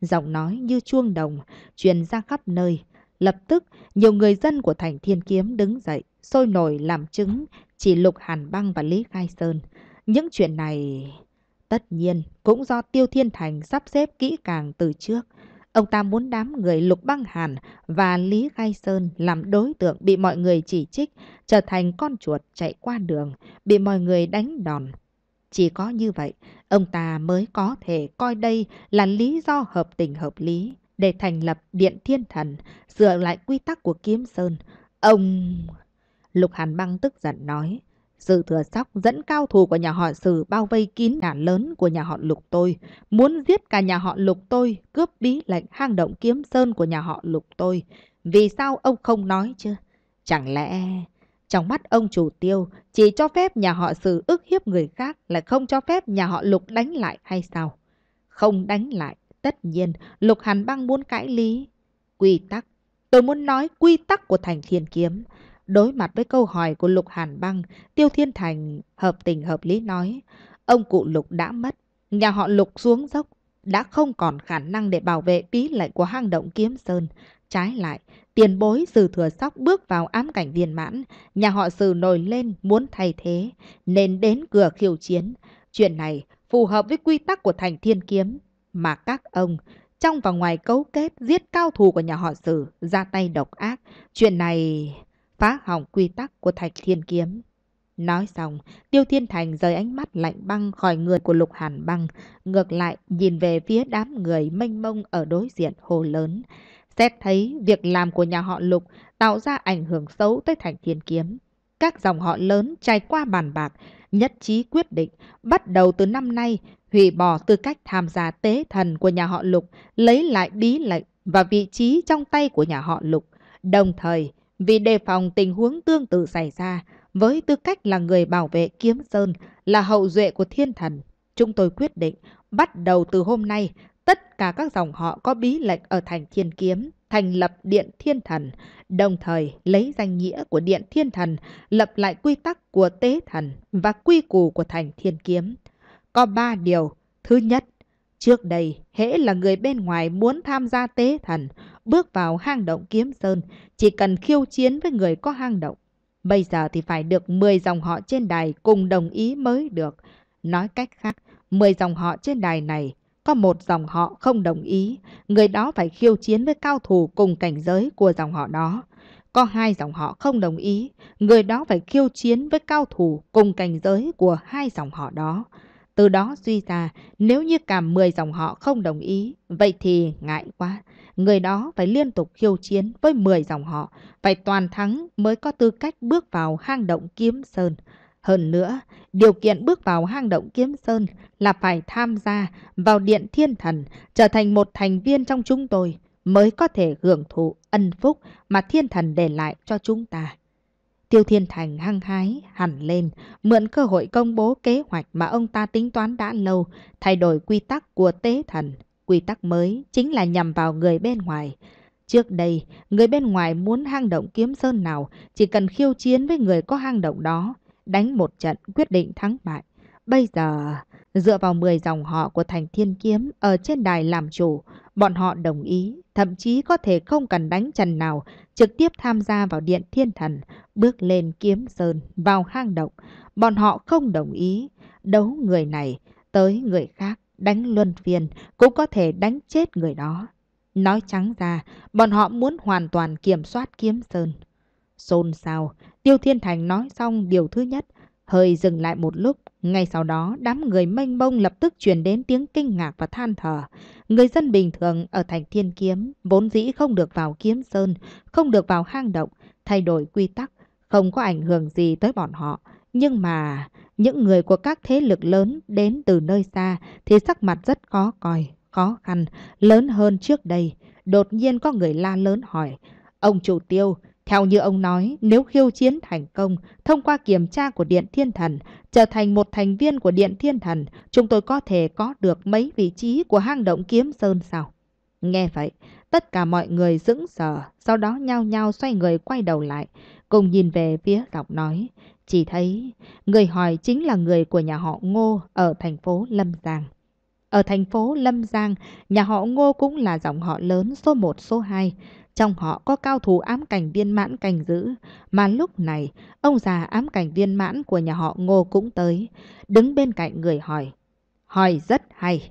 Giọng nói như chuông đồng, truyền ra khắp nơi. Lập tức, nhiều người dân của thành thiên kiếm đứng dậy, sôi nổi làm chứng chỉ Lục Hàn Băng và Lý Khai Sơn. Những chuyện này... Tất nhiên, cũng do Tiêu Thiên Thành sắp xếp kỹ càng từ trước. Ông ta muốn đám người Lục Băng Hàn và Lý Gai Sơn làm đối tượng bị mọi người chỉ trích, trở thành con chuột chạy qua đường, bị mọi người đánh đòn. Chỉ có như vậy, ông ta mới có thể coi đây là lý do hợp tình hợp lý để thành lập Điện Thiên Thần, sửa lại quy tắc của Kiếm Sơn. Ông... Lục Hàn Băng tức giận nói. Sự thừa sóc dẫn cao thủ của nhà họ Sử bao vây kín nhà lớn của nhà họ Lục tôi. Muốn giết cả nhà họ Lục tôi, cướp bí lệnh hang động kiếm sơn của nhà họ Lục tôi. Vì sao ông không nói chứ? Chẳng lẽ... Trong mắt ông chủ tiêu, chỉ cho phép nhà họ Sử ức hiếp người khác là không cho phép nhà họ Lục đánh lại hay sao? Không đánh lại, tất nhiên, Lục Hàn Băng muốn cãi lý. Quy tắc. Tôi muốn nói quy tắc của thành thiên kiếm. Đối mặt với câu hỏi của Lục Hàn Băng, Tiêu Thiên Thành hợp tình hợp lý nói, ông cụ Lục đã mất, nhà họ Lục xuống dốc, đã không còn khả năng để bảo vệ bí lệnh của hang động Kiếm Sơn. Trái lại, tiền bối Sử Thừa Sóc bước vào ám cảnh viên mãn, nhà họ Sử nổi lên muốn thay thế, nên đến cửa khiêu chiến. Chuyện này phù hợp với quy tắc của thành thiên kiếm, mà các ông trong và ngoài cấu kết giết cao thủ của nhà họ Sử ra tay độc ác. Chuyện này phá hỏng quy tắc của thạch thiên kiếm. Nói xong, Tiêu Thiên Thành rời ánh mắt lạnh băng khỏi người của Lục Hàn băng, ngược lại nhìn về phía đám người mênh mông ở đối diện hồ lớn. Xét thấy việc làm của nhà họ Lục tạo ra ảnh hưởng xấu tới Thạch thiên kiếm. Các dòng họ lớn trải qua bàn bạc, nhất trí quyết định bắt đầu từ năm nay hủy bỏ tư cách tham gia tế thần của nhà họ Lục, lấy lại bí lệnh và vị trí trong tay của nhà họ Lục. Đồng thời, vì đề phòng tình huống tương tự xảy ra, với tư cách là người bảo vệ kiếm sơn, là hậu duệ của thiên thần, chúng tôi quyết định bắt đầu từ hôm nay tất cả các dòng họ có bí lệnh ở thành thiên kiếm thành lập điện thiên thần, đồng thời lấy danh nghĩa của điện thiên thần lập lại quy tắc của tế thần và quy củ của thành thiên kiếm. Có ba điều. Thứ nhất, trước đây hễ là người bên ngoài muốn tham gia tế thần, bước vào hang động kiếm sơn, chỉ cần khiêu chiến với người có hang động. Bây giờ thì phải được 10 dòng họ trên đài cùng đồng ý mới được. Nói cách khác, 10 dòng họ trên đài này, có một dòng họ không đồng ý, người đó phải khiêu chiến với cao thủ cùng cảnh giới của dòng họ đó. Có hai dòng họ không đồng ý, người đó phải khiêu chiến với cao thủ cùng cảnh giới của hai dòng họ đó. Từ đó suy ra, nếu như cả 10 dòng họ không đồng ý, vậy thì ngại quá. Người đó phải liên tục khiêu chiến với 10 dòng họ, phải toàn thắng mới có tư cách bước vào hang động kiếm sơn. Hơn nữa, điều kiện bước vào hang động kiếm sơn là phải tham gia vào điện thiên thần, trở thành một thành viên trong chúng tôi mới có thể hưởng thụ ân phúc mà thiên thần để lại cho chúng ta. Tiêu Thiên Thành hăng hái, hẳn lên, mượn cơ hội công bố kế hoạch mà ông ta tính toán đã lâu, thay đổi quy tắc của tế thần. Quy tắc mới chính là nhằm vào người bên ngoài. Trước đây, người bên ngoài muốn hang động kiếm sơn nào, chỉ cần khiêu chiến với người có hang động đó, đánh một trận quyết định thắng bại. Bây giờ, dựa vào 10 dòng họ của thành thiên kiếm ở trên đài làm chủ, Bọn họ đồng ý, thậm chí có thể không cần đánh trần nào, trực tiếp tham gia vào điện thiên thần, bước lên kiếm sơn, vào hang động. Bọn họ không đồng ý, đấu người này, tới người khác, đánh luân phiên, cũng có thể đánh chết người đó. Nói trắng ra, bọn họ muốn hoàn toàn kiểm soát kiếm sơn. Xôn xao, Tiêu Thiên Thành nói xong điều thứ nhất, hơi dừng lại một lúc ngay sau đó, đám người mênh bông lập tức truyền đến tiếng kinh ngạc và than thở. Người dân bình thường ở thành Thiên Kiếm vốn dĩ không được vào kiếm sơn, không được vào hang động, thay đổi quy tắc, không có ảnh hưởng gì tới bọn họ. Nhưng mà những người của các thế lực lớn đến từ nơi xa thì sắc mặt rất khó coi, khó khăn, lớn hơn trước đây. Đột nhiên có người la lớn hỏi, ông chủ tiêu, theo như ông nói, nếu khiêu chiến thành công, thông qua kiểm tra của Điện Thiên Thần, trở thành một thành viên của Điện Thiên Thần, chúng tôi có thể có được mấy vị trí của hang động kiếm sơn sao? Nghe vậy, tất cả mọi người dững sờ, sau đó nhao nhao xoay người quay đầu lại, cùng nhìn về phía giọng nói. Chỉ thấy, người hỏi chính là người của nhà họ Ngô ở thành phố Lâm Giang. Ở thành phố Lâm Giang, nhà họ Ngô cũng là dòng họ lớn số 1, số 2. Trong họ có cao thủ ám cảnh viên mãn cảnh giữ. Mà lúc này, ông già ám cảnh viên mãn của nhà họ Ngô cũng tới. Đứng bên cạnh người hỏi. Hỏi rất hay.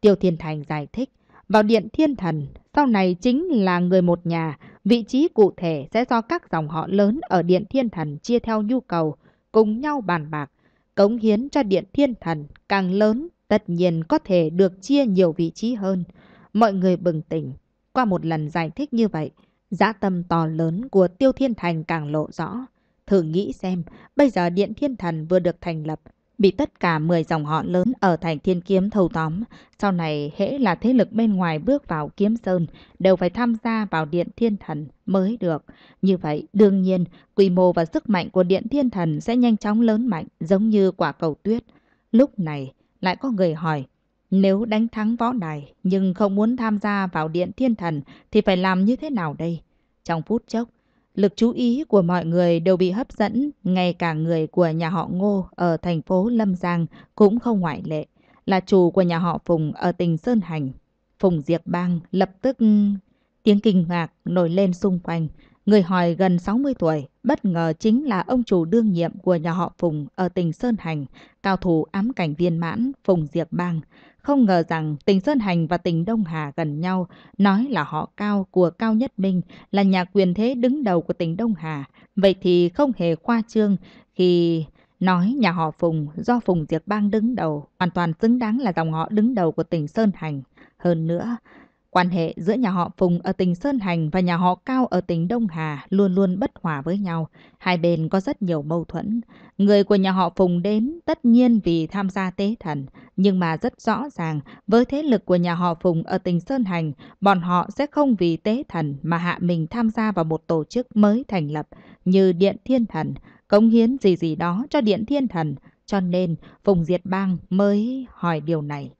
Tiêu Thiên Thành giải thích. Vào điện thiên thần, sau này chính là người một nhà. Vị trí cụ thể sẽ do các dòng họ lớn ở điện thiên thần chia theo nhu cầu. Cùng nhau bàn bạc. Cống hiến cho điện thiên thần càng lớn tất nhiên có thể được chia nhiều vị trí hơn. Mọi người bừng tỉnh, qua một lần giải thích như vậy, dã tâm to lớn của Tiêu Thiên Thành càng lộ rõ. Thử nghĩ xem, bây giờ Điện Thiên Thần vừa được thành lập, bị tất cả 10 dòng họ lớn ở thành Thiên Kiếm thâu tóm. Sau này, hễ là thế lực bên ngoài bước vào Kiếm Sơn, đều phải tham gia vào Điện Thiên Thần mới được. Như vậy, đương nhiên, quy mô và sức mạnh của Điện Thiên Thần sẽ nhanh chóng lớn mạnh, giống như quả cầu tuyết. Lúc này, lại có người hỏi, nếu đánh thắng võ đài nhưng không muốn tham gia vào điện thiên thần thì phải làm như thế nào đây? Trong phút chốc, lực chú ý của mọi người đều bị hấp dẫn, ngay cả người của nhà họ Ngô ở thành phố Lâm Giang cũng không ngoại lệ, là chủ của nhà họ Phùng ở tỉnh Sơn Hành. Phùng Diệp Bang lập tức ừ, tiếng kinh ngạc nổi lên xung quanh, người hỏi gần 60 tuổi, bất ngờ chính là ông chủ đương nhiệm của nhà họ Phùng ở tỉnh Sơn Hành, cao thủ ám cảnh viên mãn Phùng Diệp Bang. Không ngờ rằng tỉnh Sơn Hành và tỉnh Đông Hà gần nhau, nói là họ cao của Cao Nhất Minh, là nhà quyền thế đứng đầu của tỉnh Đông Hà. Vậy thì không hề khoa trương khi nói nhà họ Phùng do Phùng Diệp Bang đứng đầu, hoàn toàn xứng đáng là dòng họ đứng đầu của tỉnh Sơn Hành. Hơn nữa, Quan hệ giữa nhà họ Phùng ở tỉnh Sơn Hành và nhà họ Cao ở tỉnh Đông Hà luôn luôn bất hòa với nhau. Hai bên có rất nhiều mâu thuẫn. Người của nhà họ Phùng đến tất nhiên vì tham gia tế thần, nhưng mà rất rõ ràng với thế lực của nhà họ Phùng ở tỉnh Sơn Hành, bọn họ sẽ không vì tế thần mà hạ mình tham gia vào một tổ chức mới thành lập như Điện Thiên Thần, cống hiến gì gì đó cho Điện Thiên Thần. Cho nên Phùng Diệt Bang mới hỏi điều này.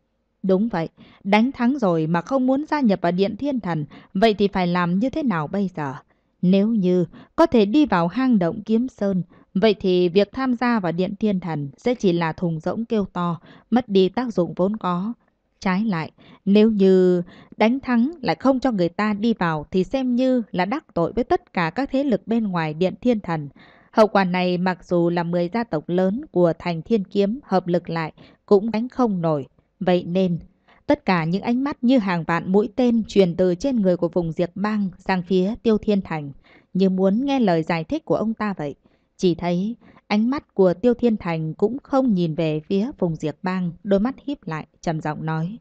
Đúng vậy, đánh thắng rồi mà không muốn gia nhập vào Điện Thiên Thần, vậy thì phải làm như thế nào bây giờ? Nếu như có thể đi vào hang động kiếm sơn, vậy thì việc tham gia vào Điện Thiên Thần sẽ chỉ là thùng rỗng kêu to, mất đi tác dụng vốn có. Trái lại, nếu như đánh thắng lại không cho người ta đi vào thì xem như là đắc tội với tất cả các thế lực bên ngoài Điện Thiên Thần. Hậu quả này mặc dù là 10 gia tộc lớn của thành thiên kiếm hợp lực lại cũng đánh không nổi, Vậy nên, tất cả những ánh mắt như hàng vạn mũi tên truyền từ trên người của vùng diệt bang sang phía Tiêu Thiên Thành, như muốn nghe lời giải thích của ông ta vậy. Chỉ thấy ánh mắt của Tiêu Thiên Thành cũng không nhìn về phía vùng diệt Bang, đôi mắt híp lại, trầm giọng nói.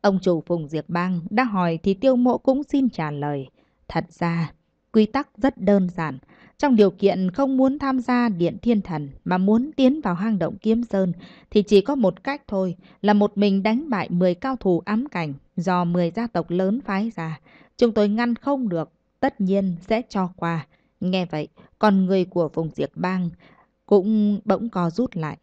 Ông chủ Phùng Diệp Bang đã hỏi thì Tiêu Mộ cũng xin trả lời. Thật ra, quy tắc rất đơn giản, trong điều kiện không muốn tham gia Điện Thiên Thần mà muốn tiến vào hang động Kiếm Sơn thì chỉ có một cách thôi là một mình đánh bại 10 cao thủ ám cảnh do 10 gia tộc lớn phái ra. Chúng tôi ngăn không được, tất nhiên sẽ cho qua. Nghe vậy, con người của vùng diệt bang cũng bỗng co rút lại.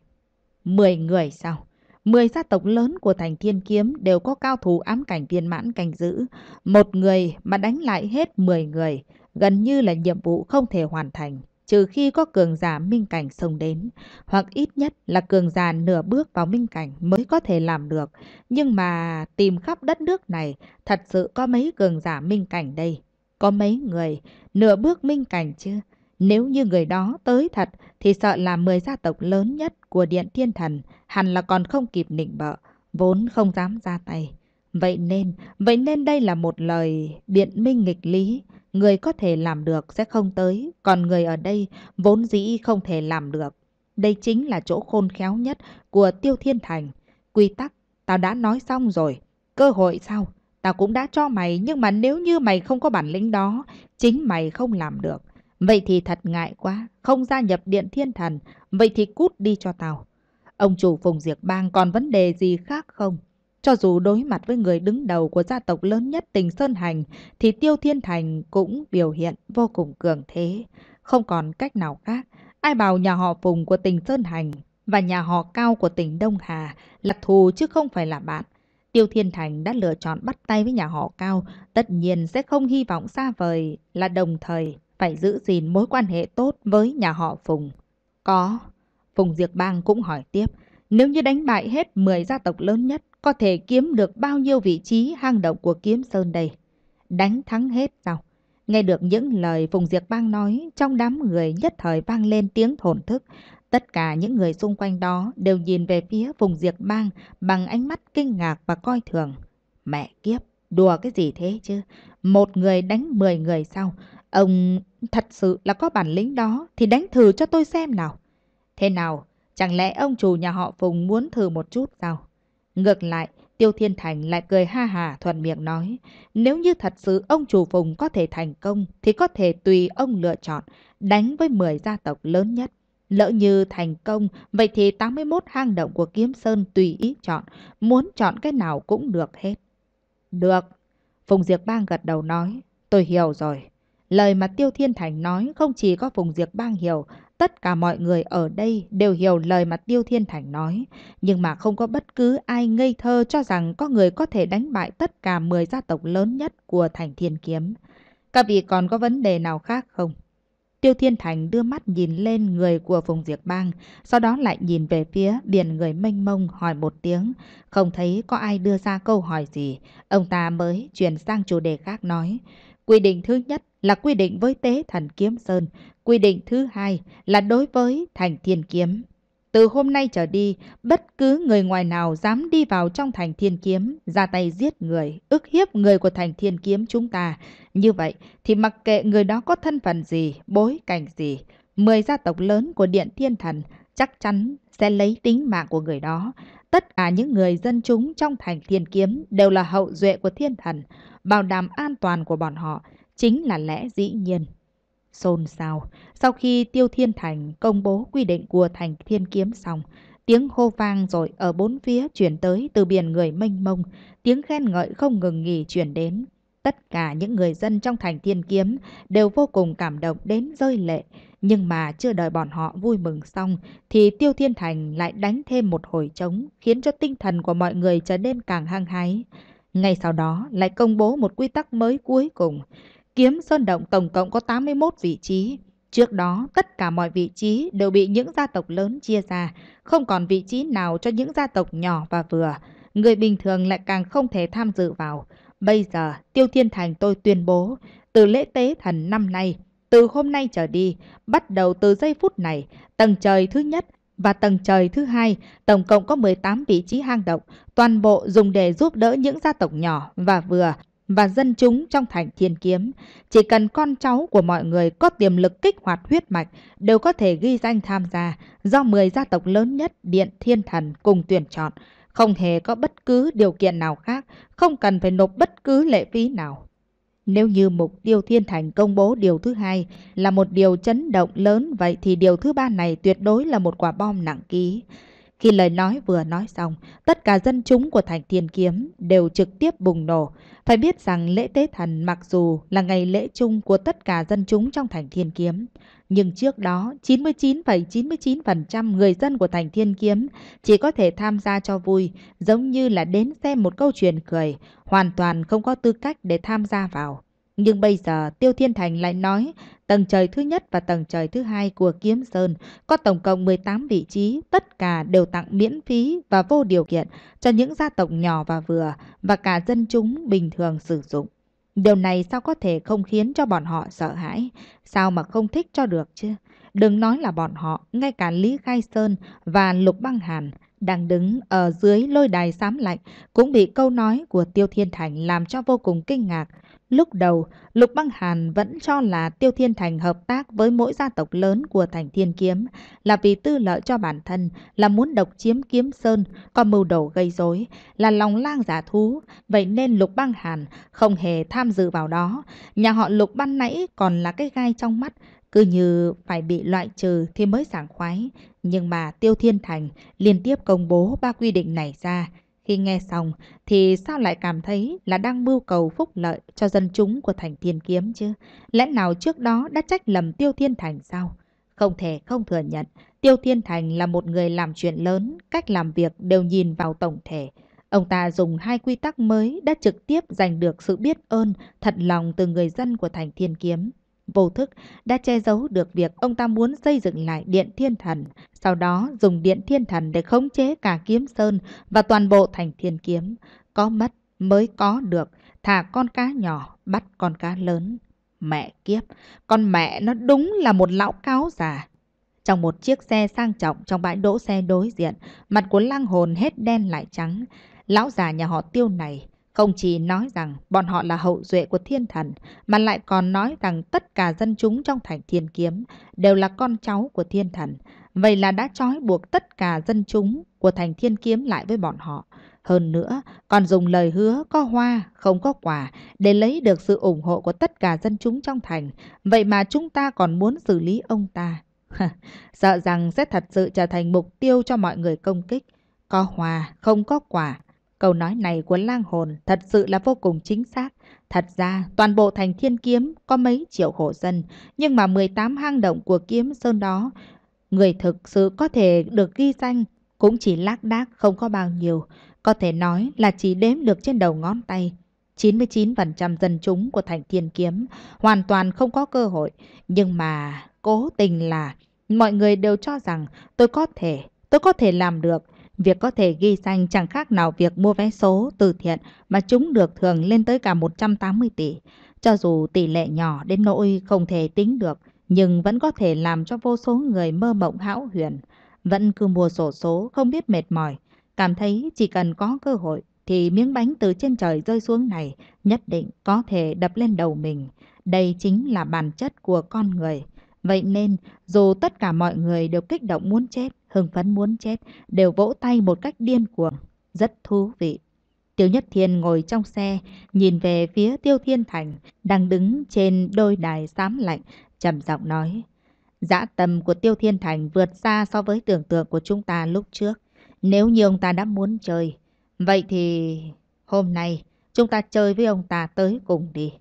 10 người sao? 10 gia tộc lớn của thành thiên kiếm đều có cao thủ ám cảnh viên mãn cảnh giữ. Một người mà đánh lại hết 10 người gần như là nhiệm vụ không thể hoàn thành, trừ khi có cường giả minh cảnh xông đến, hoặc ít nhất là cường giả nửa bước vào minh cảnh mới có thể làm được. Nhưng mà tìm khắp đất nước này, thật sự có mấy cường giả minh cảnh đây? Có mấy người nửa bước minh cảnh chứ? Nếu như người đó tới thật thì sợ là 10 gia tộc lớn nhất của Điện Thiên Thần hẳn là còn không kịp nịnh bợ, vốn không dám ra tay. Vậy nên, vậy nên đây là một lời biện minh nghịch lý, người có thể làm được sẽ không tới, còn người ở đây vốn dĩ không thể làm được. Đây chính là chỗ khôn khéo nhất của Tiêu Thiên Thành. Quy tắc, tao đã nói xong rồi. Cơ hội sao? Tao cũng đã cho mày, nhưng mà nếu như mày không có bản lĩnh đó, chính mày không làm được. Vậy thì thật ngại quá, không gia nhập Điện Thiên Thần, vậy thì cút đi cho tao. Ông chủ Phùng diệt Bang còn vấn đề gì khác không? Cho dù đối mặt với người đứng đầu của gia tộc lớn nhất tỉnh Sơn Hành, thì Tiêu Thiên Thành cũng biểu hiện vô cùng cường thế. Không còn cách nào khác, ai bảo nhà họ Phùng của tỉnh Sơn Hành và nhà họ Cao của tỉnh Đông Hà là thù chứ không phải là bạn. Tiêu Thiên Thành đã lựa chọn bắt tay với nhà họ Cao, tất nhiên sẽ không hy vọng xa vời là đồng thời phải giữ gìn mối quan hệ tốt với nhà họ Phùng. Có. Phùng Diệp Bang cũng hỏi tiếp, nếu như đánh bại hết 10 gia tộc lớn nhất, có thể kiếm được bao nhiêu vị trí hang động của kiếm sơn đây. Đánh thắng hết sao? Nghe được những lời Phùng Diệp Bang nói, trong đám người nhất thời vang lên tiếng thổn thức. Tất cả những người xung quanh đó đều nhìn về phía Phùng Diệp Bang bằng ánh mắt kinh ngạc và coi thường. Mẹ kiếp, đùa cái gì thế chứ? Một người đánh mười người sao Ông thật sự là có bản lĩnh đó thì đánh thử cho tôi xem nào. Thế nào, chẳng lẽ ông chủ nhà họ Phùng muốn thử một chút sao? Ngược lại, Tiêu Thiên Thành lại cười ha hà thuận miệng nói, nếu như thật sự ông chủ phùng có thể thành công thì có thể tùy ông lựa chọn, đánh với 10 gia tộc lớn nhất. Lỡ như thành công, vậy thì 81 hang động của Kiếm Sơn tùy ý chọn, muốn chọn cái nào cũng được hết. Được. Phùng Diệp Bang gật đầu nói, tôi hiểu rồi. Lời mà Tiêu Thiên Thành nói không chỉ có Phùng Diệp Bang hiểu, Tất cả mọi người ở đây đều hiểu lời mà Tiêu Thiên Thành nói, nhưng mà không có bất cứ ai ngây thơ cho rằng có người có thể đánh bại tất cả 10 gia tộc lớn nhất của Thành Thiên Kiếm. Các vị còn có vấn đề nào khác không? Tiêu Thiên Thành đưa mắt nhìn lên người của Phùng Diệp Bang, sau đó lại nhìn về phía biển người mênh mông hỏi một tiếng. Không thấy có ai đưa ra câu hỏi gì, ông ta mới chuyển sang chủ đề khác nói. Quy định thứ nhất là quy định với tế thần Kiếm Sơn, Quy định thứ hai là đối với thành thiên kiếm. Từ hôm nay trở đi, bất cứ người ngoài nào dám đi vào trong thành thiên kiếm, ra tay giết người, ức hiếp người của thành thiên kiếm chúng ta. Như vậy thì mặc kệ người đó có thân phận gì, bối cảnh gì, mười gia tộc lớn của Điện Thiên Thần chắc chắn sẽ lấy tính mạng của người đó. Tất cả những người dân chúng trong thành thiên kiếm đều là hậu duệ của thiên thần, bảo đảm an toàn của bọn họ chính là lẽ dĩ nhiên. Xôn xao, sau khi Tiêu Thiên Thành công bố quy định của Thành Thiên Kiếm xong, tiếng hô vang rồi ở bốn phía chuyển tới từ biển người mênh mông, tiếng khen ngợi không ngừng nghỉ chuyển đến. Tất cả những người dân trong Thành Thiên Kiếm đều vô cùng cảm động đến rơi lệ, nhưng mà chưa đợi bọn họ vui mừng xong thì Tiêu Thiên Thành lại đánh thêm một hồi trống, khiến cho tinh thần của mọi người trở nên càng hăng hái. Ngay sau đó lại công bố một quy tắc mới cuối cùng kiếm sơn động tổng cộng có 81 vị trí. Trước đó, tất cả mọi vị trí đều bị những gia tộc lớn chia ra, không còn vị trí nào cho những gia tộc nhỏ và vừa. Người bình thường lại càng không thể tham dự vào. Bây giờ, Tiêu Thiên Thành tôi tuyên bố, từ lễ tế thần năm nay, từ hôm nay trở đi, bắt đầu từ giây phút này, tầng trời thứ nhất và tầng trời thứ hai tổng cộng có 18 vị trí hang động, toàn bộ dùng để giúp đỡ những gia tộc nhỏ và vừa và dân chúng trong thành thiên kiếm. Chỉ cần con cháu của mọi người có tiềm lực kích hoạt huyết mạch đều có thể ghi danh tham gia do 10 gia tộc lớn nhất Điện Thiên Thần cùng tuyển chọn. Không hề có bất cứ điều kiện nào khác, không cần phải nộp bất cứ lệ phí nào. Nếu như mục tiêu thiên thành công bố điều thứ hai là một điều chấn động lớn vậy thì điều thứ ba này tuyệt đối là một quả bom nặng ký. Khi lời nói vừa nói xong, tất cả dân chúng của thành thiên kiếm đều trực tiếp bùng nổ. Phải biết rằng lễ tế thần mặc dù là ngày lễ chung của tất cả dân chúng trong thành thiên kiếm, nhưng trước đó 99,99% ,99 người dân của thành thiên kiếm chỉ có thể tham gia cho vui, giống như là đến xem một câu chuyện cười, hoàn toàn không có tư cách để tham gia vào. Nhưng bây giờ Tiêu Thiên Thành lại nói tầng trời thứ nhất và tầng trời thứ hai của Kiếm Sơn có tổng cộng 18 vị trí, tất cả đều tặng miễn phí và vô điều kiện cho những gia tộc nhỏ và vừa và cả dân chúng bình thường sử dụng. Điều này sao có thể không khiến cho bọn họ sợ hãi? Sao mà không thích cho được chứ? Đừng nói là bọn họ, ngay cả Lý Khai Sơn và Lục Băng Hàn đang đứng ở dưới lôi đài sám lạnh cũng bị câu nói của Tiêu Thiên Thành làm cho vô cùng kinh ngạc. Lúc đầu, Lục Băng Hàn vẫn cho là Tiêu Thiên Thành hợp tác với mỗi gia tộc lớn của Thành Thiên Kiếm là vì tư lợi cho bản thân, là muốn độc chiếm Kiếm Sơn, có mưu đồ gây rối, là lòng lang giả thú. Vậy nên Lục Băng Hàn không hề tham dự vào đó. Nhà họ Lục ban nãy còn là cái gai trong mắt, cứ như phải bị loại trừ thì mới sảng khoái. Nhưng mà Tiêu Thiên Thành liên tiếp công bố ba quy định này ra, khi nghe xong thì sao lại cảm thấy là đang mưu cầu phúc lợi cho dân chúng của thành thiên kiếm chứ? Lẽ nào trước đó đã trách lầm Tiêu Thiên Thành sao? Không thể không thừa nhận, Tiêu Thiên Thành là một người làm chuyện lớn, cách làm việc đều nhìn vào tổng thể. Ông ta dùng hai quy tắc mới đã trực tiếp giành được sự biết ơn thật lòng từ người dân của thành thiên kiếm vô thức đã che giấu được việc ông ta muốn xây dựng lại Điện Thiên Thần, sau đó dùng Điện Thiên Thần để khống chế cả Kiếm Sơn và toàn bộ thành Thiên Kiếm. Có mất mới có được, thả con cá nhỏ bắt con cá lớn. Mẹ kiếp, con mẹ nó đúng là một lão cáo già. Trong một chiếc xe sang trọng trong bãi đỗ xe đối diện, mặt của lăng hồn hết đen lại trắng. Lão già nhà họ tiêu này không chỉ nói rằng bọn họ là hậu duệ của thiên thần, mà lại còn nói rằng tất cả dân chúng trong thành thiên kiếm đều là con cháu của thiên thần. Vậy là đã trói buộc tất cả dân chúng của thành thiên kiếm lại với bọn họ. Hơn nữa, còn dùng lời hứa có hoa, không có quả để lấy được sự ủng hộ của tất cả dân chúng trong thành. Vậy mà chúng ta còn muốn xử lý ông ta. Sợ rằng sẽ thật sự trở thành mục tiêu cho mọi người công kích. Có hoa, không có quả, Câu nói này của lang hồn thật sự là vô cùng chính xác. Thật ra, toàn bộ thành thiên kiếm có mấy triệu hộ dân, nhưng mà 18 hang động của kiếm sơn đó, người thực sự có thể được ghi danh cũng chỉ lác đác không có bao nhiêu. Có thể nói là chỉ đếm được trên đầu ngón tay. 99% dân chúng của thành thiên kiếm hoàn toàn không có cơ hội. Nhưng mà cố tình là mọi người đều cho rằng tôi có thể, tôi có thể làm được. Việc có thể ghi danh chẳng khác nào việc mua vé số từ thiện mà chúng được thường lên tới cả 180 tỷ. Cho dù tỷ lệ nhỏ đến nỗi không thể tính được, nhưng vẫn có thể làm cho vô số người mơ mộng hão huyền. Vẫn cứ mua sổ số không biết mệt mỏi, cảm thấy chỉ cần có cơ hội thì miếng bánh từ trên trời rơi xuống này nhất định có thể đập lên đầu mình. Đây chính là bản chất của con người. Vậy nên, dù tất cả mọi người đều kích động muốn chết, hưng phấn muốn chết, đều vỗ tay một cách điên cuồng. Rất thú vị. Tiêu Nhất Thiên ngồi trong xe, nhìn về phía Tiêu Thiên Thành, đang đứng trên đôi đài xám lạnh, trầm giọng nói. Dã tầm của Tiêu Thiên Thành vượt xa so với tưởng tượng của chúng ta lúc trước. Nếu như ông ta đã muốn chơi, vậy thì hôm nay chúng ta chơi với ông ta tới cùng đi.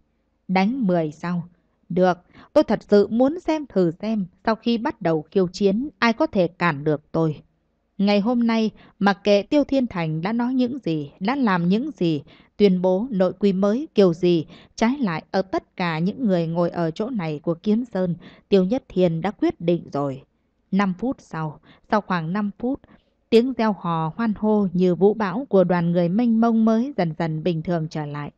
Đánh 10 sau, được, tôi thật sự muốn xem thử xem sau khi bắt đầu khiêu chiến ai có thể cản được tôi. Ngày hôm nay, mặc kệ Tiêu Thiên Thành đã nói những gì, đã làm những gì, tuyên bố nội quy mới kiểu gì, trái lại ở tất cả những người ngồi ở chỗ này của Kiếm Sơn, Tiêu Nhất Thiên đã quyết định rồi. 5 phút sau, sau khoảng 5 phút, tiếng reo hò hoan hô như vũ bão của đoàn người mênh mông mới dần dần bình thường trở lại.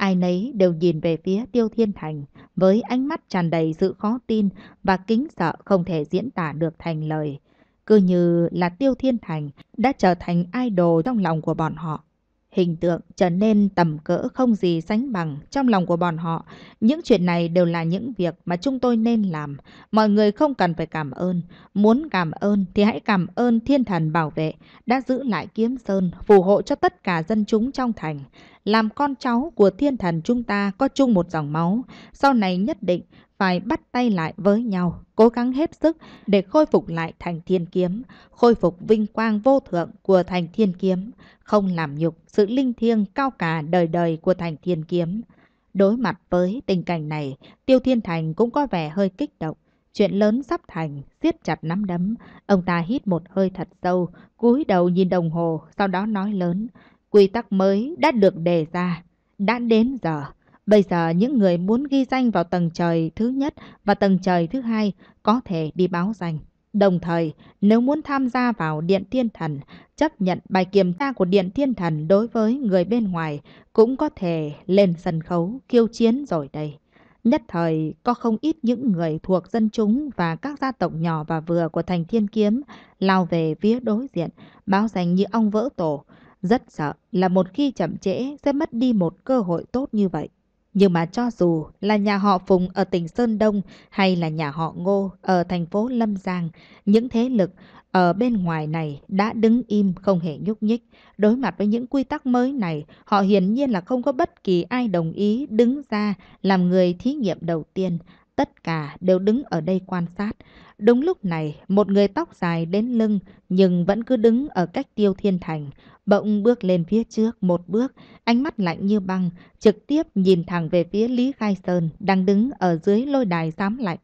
Ai nấy đều nhìn về phía Tiêu Thiên Thành với ánh mắt tràn đầy sự khó tin và kính sợ không thể diễn tả được thành lời. Cứ như là Tiêu Thiên Thành đã trở thành idol trong lòng của bọn họ. Hình tượng trở nên tầm cỡ không gì sánh bằng trong lòng của bọn họ. Những chuyện này đều là những việc mà chúng tôi nên làm. Mọi người không cần phải cảm ơn. Muốn cảm ơn thì hãy cảm ơn thiên thần bảo vệ đã giữ lại kiếm sơn, phù hộ cho tất cả dân chúng trong thành làm con cháu của thiên thần chúng ta có chung một dòng máu, sau này nhất định phải bắt tay lại với nhau, cố gắng hết sức để khôi phục lại thành thiên kiếm, khôi phục vinh quang vô thượng của thành thiên kiếm, không làm nhục sự linh thiêng cao cả đời đời của thành thiên kiếm. Đối mặt với tình cảnh này, Tiêu Thiên Thành cũng có vẻ hơi kích động. Chuyện lớn sắp thành, siết chặt nắm đấm. Ông ta hít một hơi thật sâu, cúi đầu nhìn đồng hồ, sau đó nói lớn quy tắc mới đã được đề ra. Đã đến giờ, bây giờ những người muốn ghi danh vào tầng trời thứ nhất và tầng trời thứ hai có thể đi báo danh. Đồng thời, nếu muốn tham gia vào Điện Thiên Thần, chấp nhận bài kiểm tra của Điện Thiên Thần đối với người bên ngoài cũng có thể lên sân khấu khiêu chiến rồi đây. Nhất thời, có không ít những người thuộc dân chúng và các gia tộc nhỏ và vừa của thành thiên kiếm lao về phía đối diện, báo danh như ong vỡ tổ. Rất sợ là một khi chậm trễ sẽ mất đi một cơ hội tốt như vậy. Nhưng mà cho dù là nhà họ Phùng ở tỉnh Sơn Đông hay là nhà họ Ngô ở thành phố Lâm Giang, những thế lực ở bên ngoài này đã đứng im không hề nhúc nhích. Đối mặt với những quy tắc mới này, họ hiển nhiên là không có bất kỳ ai đồng ý đứng ra làm người thí nghiệm đầu tiên. Tất cả đều đứng ở đây quan sát. Đúng lúc này, một người tóc dài đến lưng nhưng vẫn cứ đứng ở cách tiêu thiên thành. Bỗng bước lên phía trước một bước, ánh mắt lạnh như băng, trực tiếp nhìn thẳng về phía Lý Khai Sơn đang đứng ở dưới lôi đài giám lạnh.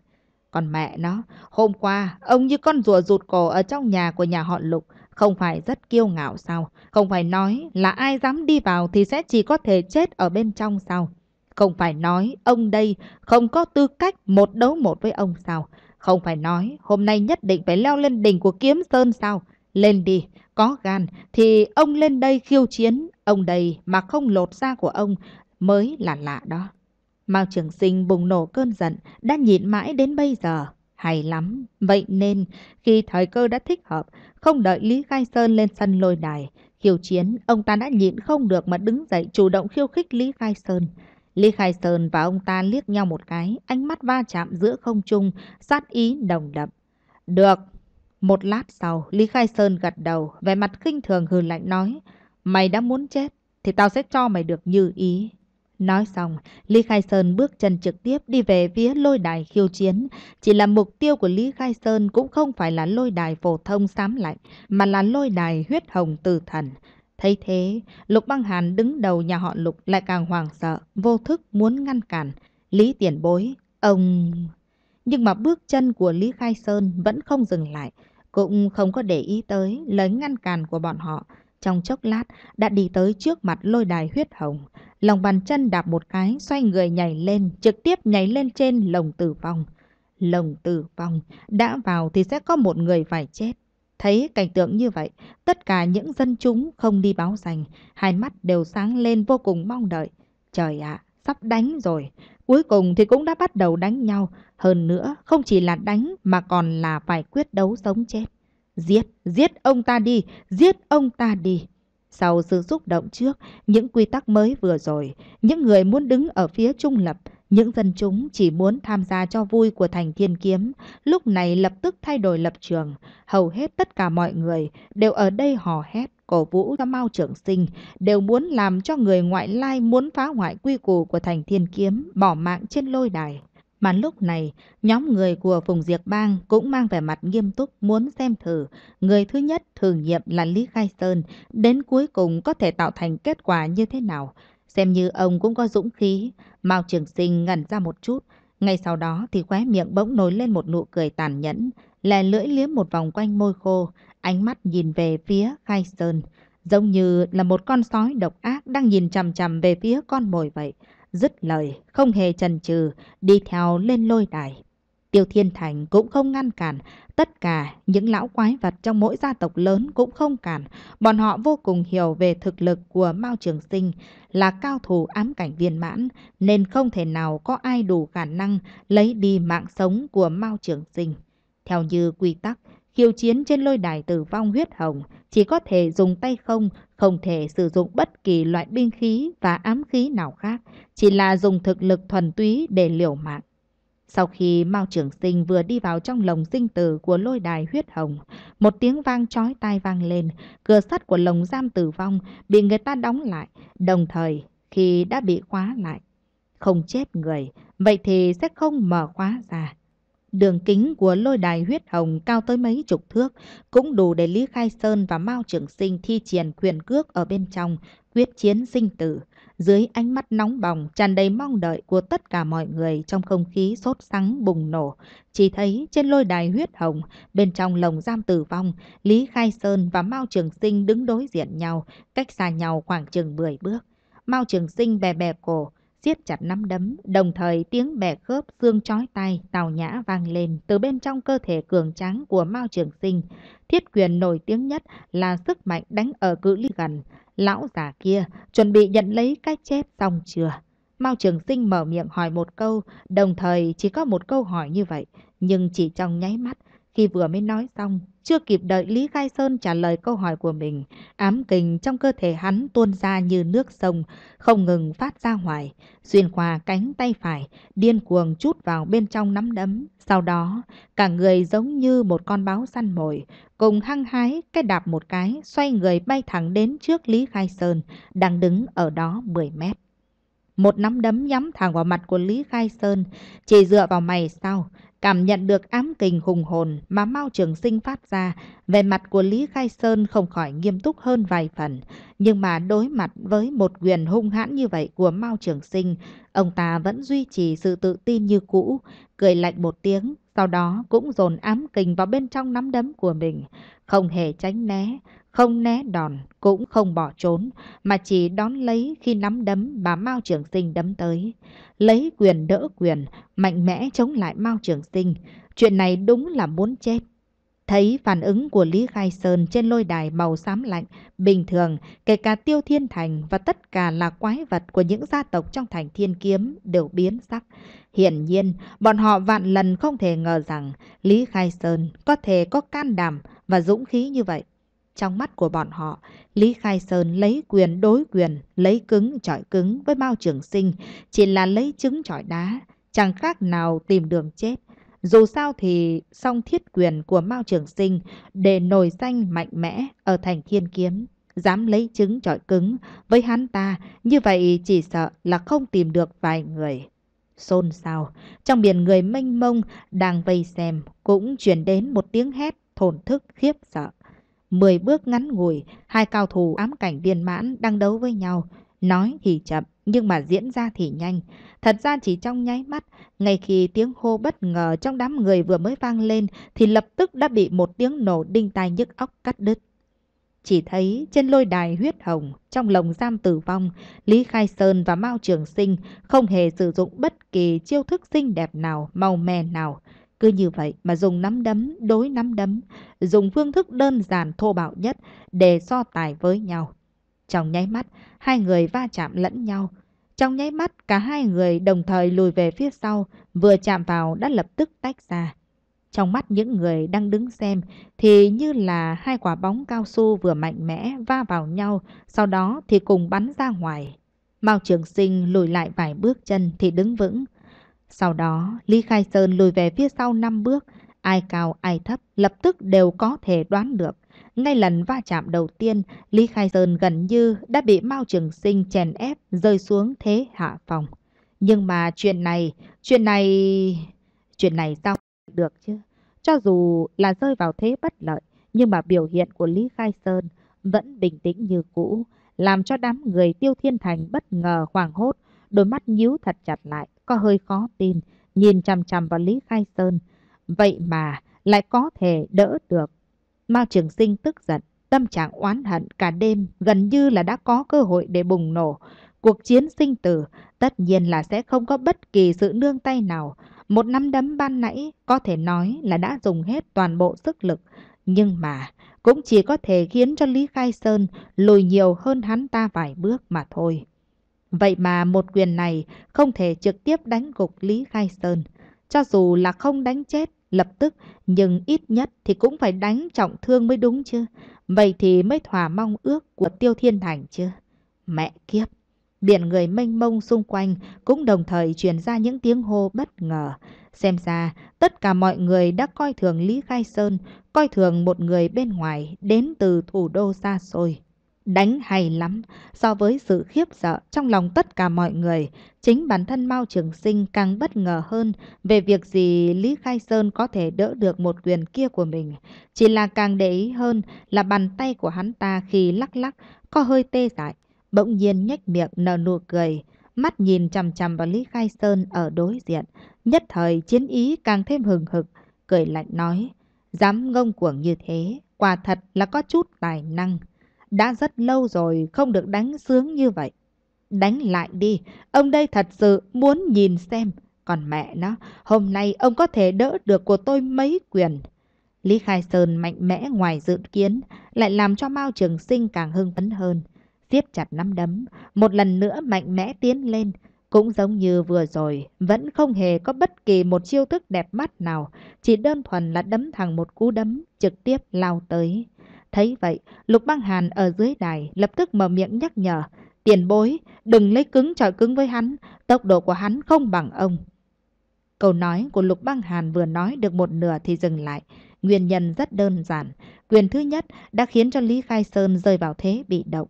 Còn mẹ nó, hôm qua, ông như con rùa rụt cổ ở trong nhà của nhà họ Lục, không phải rất kiêu ngạo sao? Không phải nói là ai dám đi vào thì sẽ chỉ có thể chết ở bên trong sao? Không phải nói ông đây không có tư cách một đấu một với ông sao? Không phải nói hôm nay nhất định phải leo lên đỉnh của kiếm sơn sao? Lên đi, có gan thì ông lên đây khiêu chiến. Ông đây mà không lột da của ông mới là lạ đó. Mao Trường Sinh bùng nổ cơn giận, đã nhịn mãi đến bây giờ. Hay lắm, vậy nên khi thời cơ đã thích hợp, không đợi Lý Khai Sơn lên sân lôi đài, khiêu chiến, ông ta đã nhịn không được mà đứng dậy chủ động khiêu khích Lý Khai Sơn. Lý Khai Sơn và ông ta liếc nhau một cái, ánh mắt va chạm giữa không trung, sát ý đồng đậm. Được. Một lát sau, Lý Khai Sơn gật đầu, vẻ mặt khinh thường hừ lạnh nói. Mày đã muốn chết, thì tao sẽ cho mày được như ý. Nói xong, Lý Khai Sơn bước chân trực tiếp đi về phía lôi đài khiêu chiến. Chỉ là mục tiêu của Lý Khai Sơn cũng không phải là lôi đài phổ thông sám lạnh, mà là lôi đài huyết hồng tử thần. Thấy thế, Lục Băng Hàn đứng đầu nhà họ Lục lại càng hoảng sợ, vô thức muốn ngăn cản. Lý tiền bối, ông... Nhưng mà bước chân của Lý Khai Sơn vẫn không dừng lại, cũng không có để ý tới lời ngăn cản của bọn họ. Trong chốc lát đã đi tới trước mặt lôi đài huyết hồng, lòng bàn chân đạp một cái, xoay người nhảy lên, trực tiếp nhảy lên trên lồng tử vong. Lồng tử vong, đã vào thì sẽ có một người phải chết. Thấy cảnh tượng như vậy, tất cả những dân chúng không đi báo danh, hai mắt đều sáng lên vô cùng mong đợi. Trời ạ, à, sắp đánh rồi. Cuối cùng thì cũng đã bắt đầu đánh nhau. Hơn nữa, không chỉ là đánh mà còn là phải quyết đấu sống chết. Giết, giết ông ta đi, giết ông ta đi. Sau sự xúc động trước, những quy tắc mới vừa rồi, những người muốn đứng ở phía trung lập những dân chúng chỉ muốn tham gia cho vui của thành thiên kiếm, lúc này lập tức thay đổi lập trường. Hầu hết tất cả mọi người đều ở đây hò hét, cổ vũ cho Mao Trưởng Sinh, đều muốn làm cho người ngoại lai muốn phá hoại quy củ của thành thiên kiếm, bỏ mạng trên lôi đài. Mà lúc này, nhóm người của Phùng Diệp Bang cũng mang vẻ mặt nghiêm túc muốn xem thử. Người thứ nhất thử nghiệm là Lý Khai Sơn, đến cuối cùng có thể tạo thành kết quả như thế nào. Xem như ông cũng có dũng khí, Mao Trường Sinh ngẩn ra một chút, ngay sau đó thì khóe miệng bỗng nổi lên một nụ cười tàn nhẫn, lè lưỡi liếm một vòng quanh môi khô, ánh mắt nhìn về phía khai sơn, giống như là một con sói độc ác đang nhìn chằm chằm về phía con mồi vậy. Dứt lời, không hề chần chừ, đi theo lên lôi đài. Tiêu Thiên Thành cũng không ngăn cản, tất cả những lão quái vật trong mỗi gia tộc lớn cũng không cản. Bọn họ vô cùng hiểu về thực lực của Mao Trường Sinh là cao thủ ám cảnh viên mãn, nên không thể nào có ai đủ khả năng lấy đi mạng sống của Mao Trường Sinh. Theo như quy tắc, khiêu chiến trên lôi đài tử vong huyết hồng chỉ có thể dùng tay không, không thể sử dụng bất kỳ loại binh khí và ám khí nào khác, chỉ là dùng thực lực thuần túy để liều mạng. Sau khi Mao Trường Sinh vừa đi vào trong lồng sinh tử của lôi đài huyết hồng, một tiếng vang chói tai vang lên, cửa sắt của lồng giam tử vong bị người ta đóng lại, đồng thời khi đã bị khóa lại. Không chết người, vậy thì sẽ không mở khóa ra. Đường kính của lôi đài huyết hồng cao tới mấy chục thước, cũng đủ để Lý Khai Sơn và Mao Trường Sinh thi triển quyền cước ở bên trong, quyết chiến sinh tử dưới ánh mắt nóng bỏng tràn đầy mong đợi của tất cả mọi người trong không khí sốt sắng bùng nổ. Chỉ thấy trên lôi đài huyết hồng, bên trong lồng giam tử vong, Lý Khai Sơn và Mao Trường Sinh đứng đối diện nhau, cách xa nhau khoảng chừng 10 bước. Mao Trường Sinh bè bè cổ, siết chặt nắm đấm, đồng thời tiếng bẻ khớp xương chói tay tào nhã vang lên từ bên trong cơ thể cường tráng của Mao Trường Sinh. Thiết quyền nổi tiếng nhất là sức mạnh đánh ở cự ly gần. Lão già kia chuẩn bị nhận lấy cái chết xong chưa? Mao Trường Sinh mở miệng hỏi một câu, đồng thời chỉ có một câu hỏi như vậy, nhưng chỉ trong nháy mắt, khi vừa mới nói xong, chưa kịp đợi Lý Khai Sơn trả lời câu hỏi của mình, ám kình trong cơ thể hắn tuôn ra như nước sông, không ngừng phát ra ngoài, xuyên qua cánh tay phải, điên cuồng chút vào bên trong nắm đấm. Sau đó, cả người giống như một con báo săn mồi, cùng hăng hái, cái đạp một cái, xoay người bay thẳng đến trước Lý Khai Sơn, đang đứng ở đó 10 mét. Một nắm đấm nhắm thẳng vào mặt của Lý Khai Sơn, chỉ dựa vào mày sau, Cảm nhận được ám kình hùng hồn mà Mao Trường Sinh phát ra, về mặt của Lý Khai Sơn không khỏi nghiêm túc hơn vài phần. Nhưng mà đối mặt với một quyền hung hãn như vậy của Mao Trường Sinh, ông ta vẫn duy trì sự tự tin như cũ, cười lạnh một tiếng, sau đó cũng dồn ám kình vào bên trong nắm đấm của mình, không hề tránh né không né đòn, cũng không bỏ trốn, mà chỉ đón lấy khi nắm đấm bà Mao Trường Sinh đấm tới. Lấy quyền đỡ quyền, mạnh mẽ chống lại Mao Trường Sinh. Chuyện này đúng là muốn chết. Thấy phản ứng của Lý Khai Sơn trên lôi đài màu xám lạnh, bình thường, kể cả Tiêu Thiên Thành và tất cả là quái vật của những gia tộc trong thành Thiên Kiếm đều biến sắc. Hiển nhiên, bọn họ vạn lần không thể ngờ rằng Lý Khai Sơn có thể có can đảm và dũng khí như vậy. Trong mắt của bọn họ, Lý Khai Sơn lấy quyền đối quyền, lấy cứng chọi cứng với Mao Trường Sinh, chỉ là lấy trứng chọi đá, chẳng khác nào tìm đường chết. Dù sao thì song thiết quyền của Mao Trường Sinh để nổi danh mạnh mẽ ở thành thiên kiếm. Dám lấy trứng chọi cứng với hắn ta, như vậy chỉ sợ là không tìm được vài người. Xôn xao, trong biển người mênh mông đang vây xem cũng truyền đến một tiếng hét thổn thức khiếp sợ. 10 bước ngắn ngủi, hai cao thủ ám cảnh viên mãn đang đấu với nhau. Nói thì chậm, nhưng mà diễn ra thì nhanh. Thật ra chỉ trong nháy mắt, ngay khi tiếng hô bất ngờ trong đám người vừa mới vang lên thì lập tức đã bị một tiếng nổ đinh tai nhức óc cắt đứt. Chỉ thấy trên lôi đài huyết hồng, trong lồng giam tử vong, Lý Khai Sơn và Mao Trường Sinh không hề sử dụng bất kỳ chiêu thức xinh đẹp nào, màu mè nào. Cứ như vậy mà dùng nắm đấm đối nắm đấm, dùng phương thức đơn giản thô bạo nhất để so tài với nhau. Trong nháy mắt, hai người va chạm lẫn nhau. Trong nháy mắt, cả hai người đồng thời lùi về phía sau, vừa chạm vào đã lập tức tách ra. Trong mắt những người đang đứng xem thì như là hai quả bóng cao su vừa mạnh mẽ va vào nhau, sau đó thì cùng bắn ra ngoài. Mao Trường Sinh lùi lại vài bước chân thì đứng vững, sau đó, Lý Khai Sơn lùi về phía sau 5 bước, ai cao ai thấp lập tức đều có thể đoán được. Ngay lần va chạm đầu tiên, Lý Khai Sơn gần như đã bị Mao Trường Sinh chèn ép rơi xuống thế hạ phòng. Nhưng mà chuyện này, chuyện này... Chuyện này sao được chứ? Cho dù là rơi vào thế bất lợi, nhưng mà biểu hiện của Lý Khai Sơn vẫn bình tĩnh như cũ, làm cho đám người tiêu thiên thành bất ngờ hoảng hốt, đôi mắt nhíu thật chặt lại có hơi khó tin, nhìn chằm chằm vào Lý Khai Sơn. Vậy mà lại có thể đỡ được. Mao Trường Sinh tức giận, tâm trạng oán hận cả đêm gần như là đã có cơ hội để bùng nổ. Cuộc chiến sinh tử tất nhiên là sẽ không có bất kỳ sự nương tay nào. Một nắm đấm ban nãy có thể nói là đã dùng hết toàn bộ sức lực. Nhưng mà cũng chỉ có thể khiến cho Lý Khai Sơn lùi nhiều hơn hắn ta vài bước mà thôi. Vậy mà một quyền này không thể trực tiếp đánh gục Lý Khai Sơn. Cho dù là không đánh chết lập tức, nhưng ít nhất thì cũng phải đánh trọng thương mới đúng chứ. Vậy thì mới thỏa mong ước của Tiêu Thiên Thành chứ. Mẹ kiếp! Điện người mênh mông xung quanh cũng đồng thời truyền ra những tiếng hô bất ngờ. Xem ra, tất cả mọi người đã coi thường Lý Khai Sơn, coi thường một người bên ngoài đến từ thủ đô xa xôi. Đánh hay lắm, so với sự khiếp sợ trong lòng tất cả mọi người, chính bản thân Mao Trường Sinh càng bất ngờ hơn về việc gì Lý Khai Sơn có thể đỡ được một quyền kia của mình. Chỉ là càng để ý hơn là bàn tay của hắn ta khi lắc lắc, có hơi tê dại, bỗng nhiên nhếch miệng nở nụ cười, mắt nhìn chằm chằm vào Lý Khai Sơn ở đối diện. Nhất thời chiến ý càng thêm hừng hực, cười lạnh nói, dám ngông cuồng như thế, quả thật là có chút tài năng. Đã rất lâu rồi không được đánh sướng như vậy. Đánh lại đi, ông đây thật sự muốn nhìn xem. Còn mẹ nó, hôm nay ông có thể đỡ được của tôi mấy quyền. Lý Khai Sơn mạnh mẽ ngoài dự kiến, lại làm cho Mao Trường Sinh càng hưng phấn hơn. Siết chặt nắm đấm, một lần nữa mạnh mẽ tiến lên. Cũng giống như vừa rồi, vẫn không hề có bất kỳ một chiêu thức đẹp mắt nào, chỉ đơn thuần là đấm thẳng một cú đấm, trực tiếp lao tới. Thấy vậy, Lục Băng Hàn ở dưới đài lập tức mở miệng nhắc nhở. Tiền bối, đừng lấy cứng trọi cứng với hắn, tốc độ của hắn không bằng ông. Câu nói của Lục Băng Hàn vừa nói được một nửa thì dừng lại. Nguyên nhân rất đơn giản. Quyền thứ nhất đã khiến cho Lý Khai Sơn rơi vào thế bị động.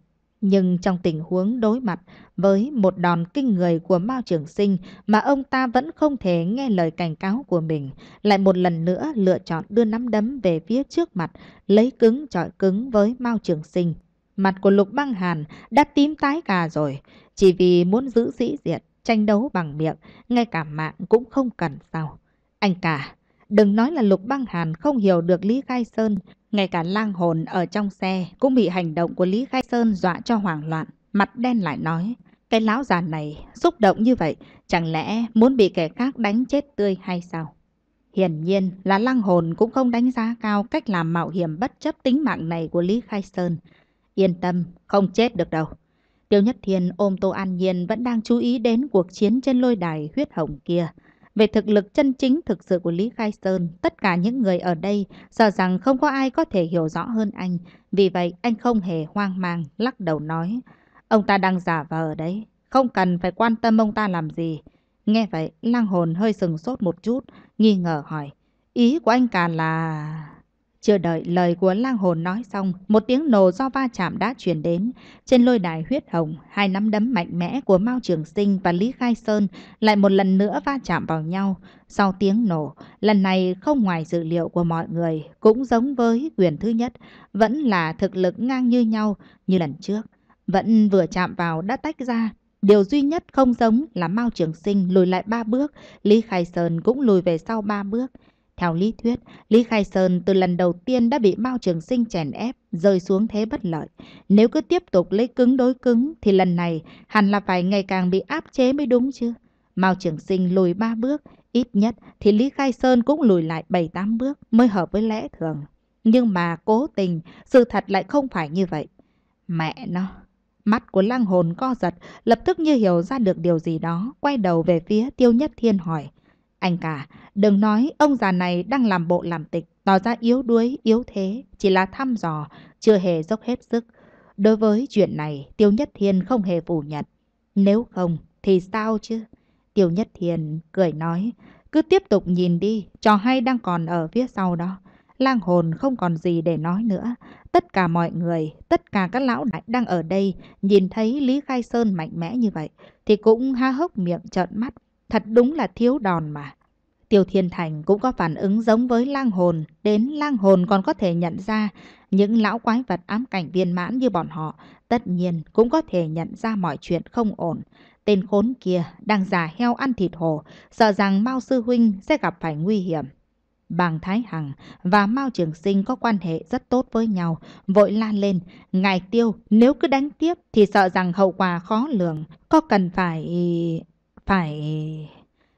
Nhưng trong tình huống đối mặt với một đòn kinh người của Mao Trường Sinh mà ông ta vẫn không thể nghe lời cảnh cáo của mình, lại một lần nữa lựa chọn đưa nắm đấm về phía trước mặt, lấy cứng trọi cứng với Mao Trường Sinh. Mặt của Lục Băng Hàn đã tím tái cả rồi, chỉ vì muốn giữ sĩ diện, tranh đấu bằng miệng, ngay cả mạng cũng không cần sao. Anh cả, Đừng nói là Lục Băng Hàn không hiểu được Lý Khai Sơn, ngay cả lang hồn ở trong xe cũng bị hành động của Lý Khai Sơn dọa cho hoảng loạn, mặt đen lại nói. Cái lão già này xúc động như vậy, chẳng lẽ muốn bị kẻ khác đánh chết tươi hay sao? Hiển nhiên là lăng hồn cũng không đánh giá cao cách làm mạo hiểm bất chấp tính mạng này của Lý Khai Sơn. Yên tâm, không chết được đâu. Tiêu Nhất Thiên ôm Tô An Nhiên vẫn đang chú ý đến cuộc chiến trên lôi đài huyết hồng kia. Về thực lực chân chính thực sự của Lý Khai Sơn, tất cả những người ở đây sợ rằng không có ai có thể hiểu rõ hơn anh. Vì vậy, anh không hề hoang mang, lắc đầu nói. Ông ta đang giả vờ đấy, không cần phải quan tâm ông ta làm gì. Nghe vậy, lang hồn hơi sừng sốt một chút, nghi ngờ hỏi. Ý của anh càng là... Chưa đợi lời của lang hồn nói xong, một tiếng nổ do va chạm đã truyền đến. Trên lôi đài huyết hồng, hai nắm đấm mạnh mẽ của Mao Trường Sinh và Lý Khai Sơn lại một lần nữa va chạm vào nhau. Sau tiếng nổ, lần này không ngoài dự liệu của mọi người, cũng giống với quyền thứ nhất, vẫn là thực lực ngang như nhau như lần trước. Vẫn vừa chạm vào đã tách ra, Điều duy nhất không giống là Mao Trường Sinh lùi lại ba bước, Lý Khai Sơn cũng lùi về sau ba bước. Theo lý thuyết, Lý Khai Sơn từ lần đầu tiên đã bị Mao Trường Sinh chèn ép, rơi xuống thế bất lợi. Nếu cứ tiếp tục lấy cứng đối cứng thì lần này hẳn là phải ngày càng bị áp chế mới đúng chứ. Mao Trường Sinh lùi ba bước, ít nhất thì Lý Khai Sơn cũng lùi lại bảy tám bước mới hợp với lẽ thường. Nhưng mà cố tình, sự thật lại không phải như vậy. Mẹ nó! Mắt của lang hồn co giật, lập tức như hiểu ra được điều gì đó, quay đầu về phía tiêu nhất thiên hỏi. Anh cả, đừng nói ông già này đang làm bộ làm tịch, tỏ ra yếu đuối, yếu thế, chỉ là thăm dò, chưa hề dốc hết sức. Đối với chuyện này, Tiêu Nhất Thiên không hề phủ nhận. Nếu không, thì sao chứ? Tiêu Nhất Thiên cười nói, cứ tiếp tục nhìn đi, trò hay đang còn ở phía sau đó. Lang hồn không còn gì để nói nữa. Tất cả mọi người, tất cả các lão đại đang ở đây nhìn thấy Lý Khai Sơn mạnh mẽ như vậy thì cũng ha hốc miệng trợn mắt. Thật đúng là thiếu đòn mà. Tiêu Thiên Thành cũng có phản ứng giống với lang hồn, đến lang hồn còn có thể nhận ra những lão quái vật ám cảnh viên mãn như bọn họ, tất nhiên cũng có thể nhận ra mọi chuyện không ổn. Tên khốn kia đang giả heo ăn thịt hổ, sợ rằng Mao Sư Huynh sẽ gặp phải nguy hiểm. Bàng Thái Hằng và Mao Trường Sinh có quan hệ rất tốt với nhau, vội la lên, ngài tiêu nếu cứ đánh tiếp thì sợ rằng hậu quả khó lường, có cần phải... Phải...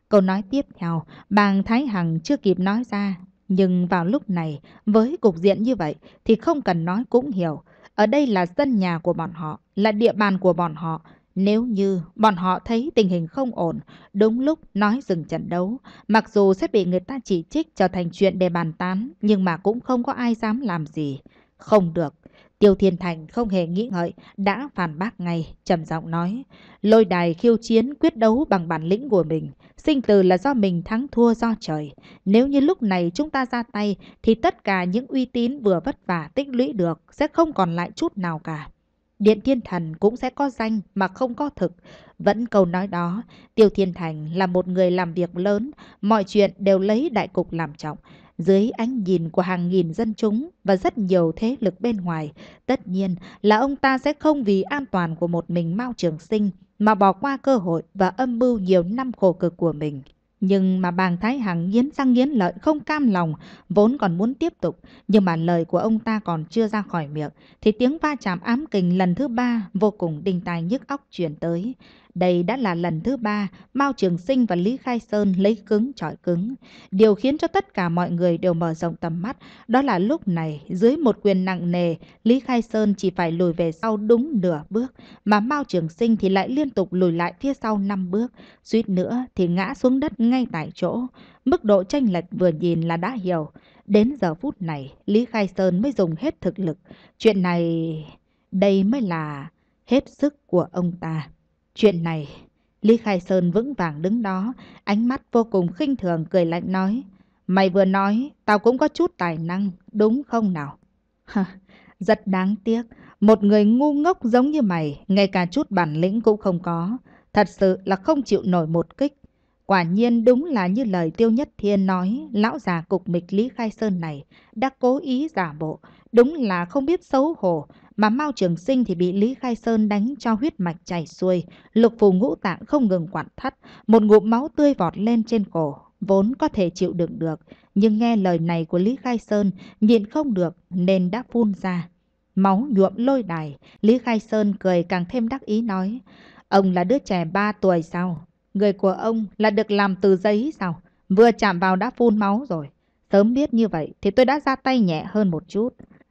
Câu nói tiếp theo, bàng Thái Hằng chưa kịp nói ra. Nhưng vào lúc này, với cục diện như vậy thì không cần nói cũng hiểu. Ở đây là sân nhà của bọn họ, là địa bàn của bọn họ. Nếu như bọn họ thấy tình hình không ổn, đúng lúc nói dừng trận đấu, mặc dù sẽ bị người ta chỉ trích trở thành chuyện để bàn tán, nhưng mà cũng không có ai dám làm gì. Không được, Tiêu Thiên Thành không hề nghĩ ngợi, đã phản bác ngay, trầm giọng nói. Lôi đài khiêu chiến quyết đấu bằng bản lĩnh của mình. Sinh từ là do mình thắng thua do trời. Nếu như lúc này chúng ta ra tay, thì tất cả những uy tín vừa vất vả tích lũy được sẽ không còn lại chút nào cả. Điện Thiên Thần cũng sẽ có danh mà không có thực. Vẫn câu nói đó, Tiêu Thiên Thành là một người làm việc lớn, mọi chuyện đều lấy đại cục làm trọng. Dưới ánh nhìn của hàng nghìn dân chúng và rất nhiều thế lực bên ngoài, tất nhiên là ông ta sẽ không vì an toàn của một mình Mao Trường Sinh mà bỏ qua cơ hội và âm mưu nhiều năm khổ cực của mình. Nhưng mà bàng Thái Hằng nghiến răng nghiến lợi không cam lòng, vốn còn muốn tiếp tục, nhưng mà lời của ông ta còn chưa ra khỏi miệng, thì tiếng va chạm ám kình lần thứ ba vô cùng đình tài nhức óc truyền tới. Đây đã là lần thứ ba Mao Trường Sinh và Lý Khai Sơn lấy cứng trọi cứng. Điều khiến cho tất cả mọi người đều mở rộng tầm mắt, đó là lúc này, dưới một quyền nặng nề, Lý Khai Sơn chỉ phải lùi về sau đúng nửa bước, mà Mao Trường Sinh thì lại liên tục lùi lại phía sau năm bước, suýt nữa thì ngã xuống đất ngay tại chỗ. Mức độ tranh lệch vừa nhìn là đã hiểu. Đến giờ phút này, Lý Khai Sơn mới dùng hết thực lực. Chuyện này... đây mới là hết sức của ông ta. Chuyện này, Lý Khai Sơn vững vàng đứng đó, ánh mắt vô cùng khinh thường cười lạnh nói. Mày vừa nói, tao cũng có chút tài năng, đúng không nào? Hả, rất đáng tiếc, một người ngu ngốc giống như mày, ngay cả chút bản lĩnh cũng không có. Thật sự là không chịu nổi một kích. Quả nhiên đúng là như lời Tiêu Nhất Thiên nói, lão già cục mịch Lý Khai Sơn này đã cố ý giả bộ, đúng là không biết xấu hổ, mà Mao Trường Sinh thì bị Lý Khai Sơn đánh cho huyết mạch chảy xuôi, lục phù ngũ tạng không ngừng quặn thắt, một ngụm máu tươi vọt lên trên cổ, vốn có thể chịu đựng được, nhưng nghe lời này của Lý Khai Sơn nhịn không được nên đã phun ra. Máu nhuộm lôi đài, Lý Khai Sơn cười càng thêm đắc ý nói, ông là đứa trẻ 3 tuổi sao? Người của ông là được làm từ giấy sao? Vừa chạm vào đã phun máu rồi. Sớm biết như vậy thì tôi đã ra tay nhẹ hơn một chút.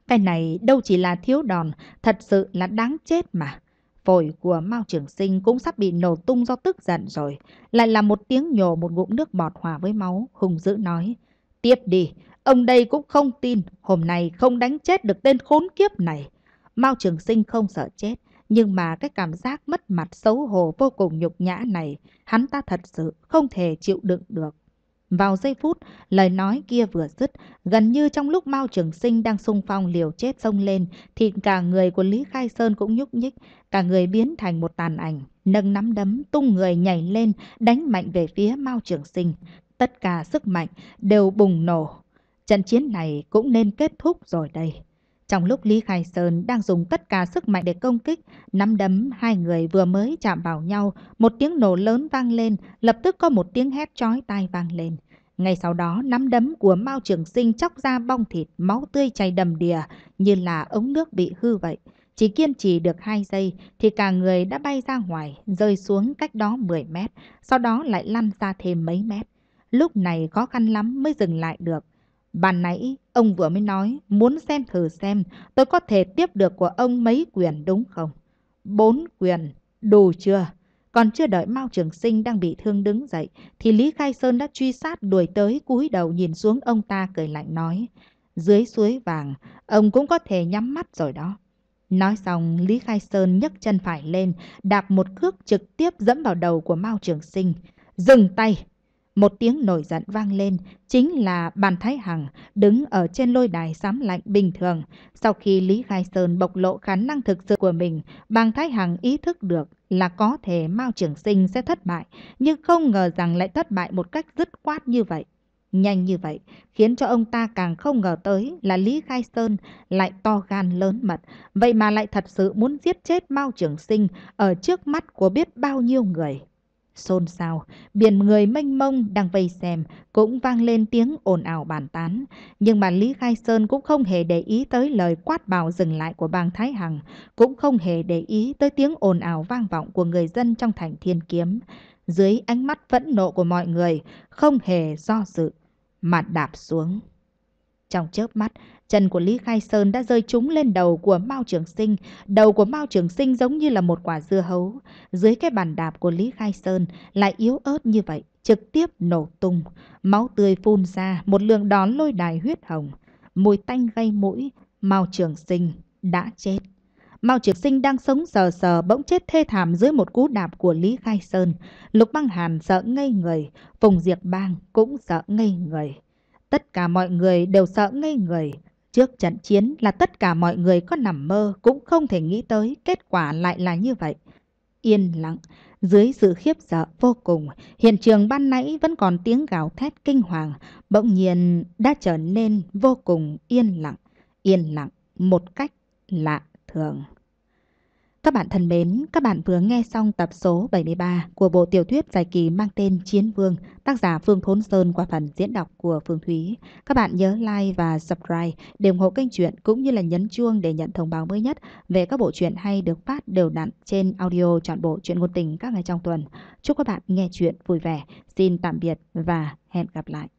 Cái này đâu chỉ là thiếu đòn, thật sự là đáng chết mà. Phổi của Mao Trường Sinh cũng sắp bị nổ tung do tức giận rồi. Lại là một tiếng nhổ một ngụm nước bọt hòa với máu, hùng dữ nói. Tiếp đi, ông đây cũng không tin, hôm nay không đánh chết được tên khốn kiếp này. Mao Trường Sinh không sợ chết, nhưng mà cái cảm giác mất mặt xấu hổ vô cùng nhục nhã này, hắn ta thật sự không thể chịu đựng được. Vào giây phút, lời nói kia vừa dứt, gần như trong lúc Mao Trường Sinh đang xung phong liều chết xông lên, thì cả người của Lý Khai Sơn cũng nhúc nhích, cả người biến thành một tàn ảnh, nâng nắm đấm, tung người nhảy lên, đánh mạnh về phía Mao Trường Sinh. Tất cả sức mạnh đều bùng nổ. Trận chiến này cũng nên kết thúc rồi đây. Trong lúc Lý Khai Sơn đang dùng tất cả sức mạnh để công kích, nắm đấm hai người vừa mới chạm vào nhau, một tiếng nổ lớn vang lên, lập tức có một tiếng hét chói tai vang lên. Ngay sau đó, nắm đấm của Mao Trường Sinh chóc ra bong thịt, máu tươi chảy đầm đìa, như là ống nước bị hư vậy. Chỉ kiên trì được hai giây thì cả người đã bay ra ngoài, rơi xuống cách đó 10 mét, sau đó lại lăn ra thêm mấy mét. Lúc này khó khăn lắm mới dừng lại được. Ban nãy, ông vừa mới nói, muốn xem thử xem tôi có thể tiếp được của ông mấy quyền đúng không? Bốn quyền, đủ chưa? Còn chưa đợi Mao Trường Sinh đang bị thương đứng dậy, thì Lý Khai Sơn đã truy sát đuổi tới cúi đầu nhìn xuống ông ta cười lạnh nói. Dưới suối vàng, ông cũng có thể nhắm mắt rồi đó. Nói xong, Lý Khai Sơn nhấc chân phải lên, đạp một cước trực tiếp dẫm vào đầu của Mao Trường Sinh. Dừng tay! Một tiếng nổi giận vang lên, chính là bàn thái hằng đứng ở trên lôi đài sám lạnh bình thường. Sau khi Lý Khai Sơn bộc lộ khả năng thực sự của mình, bàn thái hằng ý thức được là có thể Mao Trường Sinh sẽ thất bại, nhưng không ngờ rằng lại thất bại một cách dứt khoát như vậy. Nhanh như vậy, khiến cho ông ta càng không ngờ tới là Lý Khai Sơn lại to gan lớn mật, vậy mà lại thật sự muốn giết chết Mao Trường Sinh ở trước mắt của biết bao nhiêu người. Xôn xao, biển người mênh mông đang vây xem cũng vang lên tiếng ồn ào bàn tán. Nhưng mà Lý Khai Sơn cũng không hề để ý tới lời quát bảo dừng lại của bang Thái Hằng, cũng không hề để ý tới tiếng ồn ào vang vọng của người dân trong thành thiên kiếm. Dưới ánh mắt phẫn nộ của mọi người, không hề do dự, mà đạp xuống. Trong chớp mắt, chân của Lý Khai Sơn đã rơi trúng lên đầu của Mao Trường Sinh. Đầu của Mao Trường Sinh giống như là một quả dưa hấu. Dưới cái bàn đạp của Lý Khai Sơn lại yếu ớt như vậy, trực tiếp nổ tung. Máu tươi phun ra, một lượng đón lôi đài huyết hồng. Mùi tanh gây mũi, Mao Trường Sinh đã chết. Mao Trường Sinh đang sống sờ sờ bỗng chết thê thảm dưới một cú đạp của Lý Khai Sơn. Lục Băng Hàn sợ ngây người, Phùng Diệp Bang cũng sợ ngây người. Tất cả mọi người đều sợ ngây người. Trước trận chiến là tất cả mọi người có nằm mơ cũng không thể nghĩ tới kết quả lại là như vậy. Yên lặng, dưới sự khiếp sợ vô cùng, hiện trường ban nãy vẫn còn tiếng gào thét kinh hoàng, bỗng nhiên đã trở nên vô cùng yên lặng. Yên lặng một cách lạ thường. Các bạn thân mến, các bạn vừa nghe xong tập số 73 của bộ tiểu thuyết dài kỳ mang tên Chiến Vương, tác giả Phương Thốn Sơn qua phần diễn đọc của Phương Thúy. Các bạn nhớ like và subscribe để ủng hộ kênh truyện cũng như là nhấn chuông để nhận thông báo mới nhất về các bộ truyện hay được phát đều đặn trên audio trọn bộ truyện ngôn tình các ngày trong tuần. Chúc các bạn nghe truyện vui vẻ. Xin tạm biệt và hẹn gặp lại.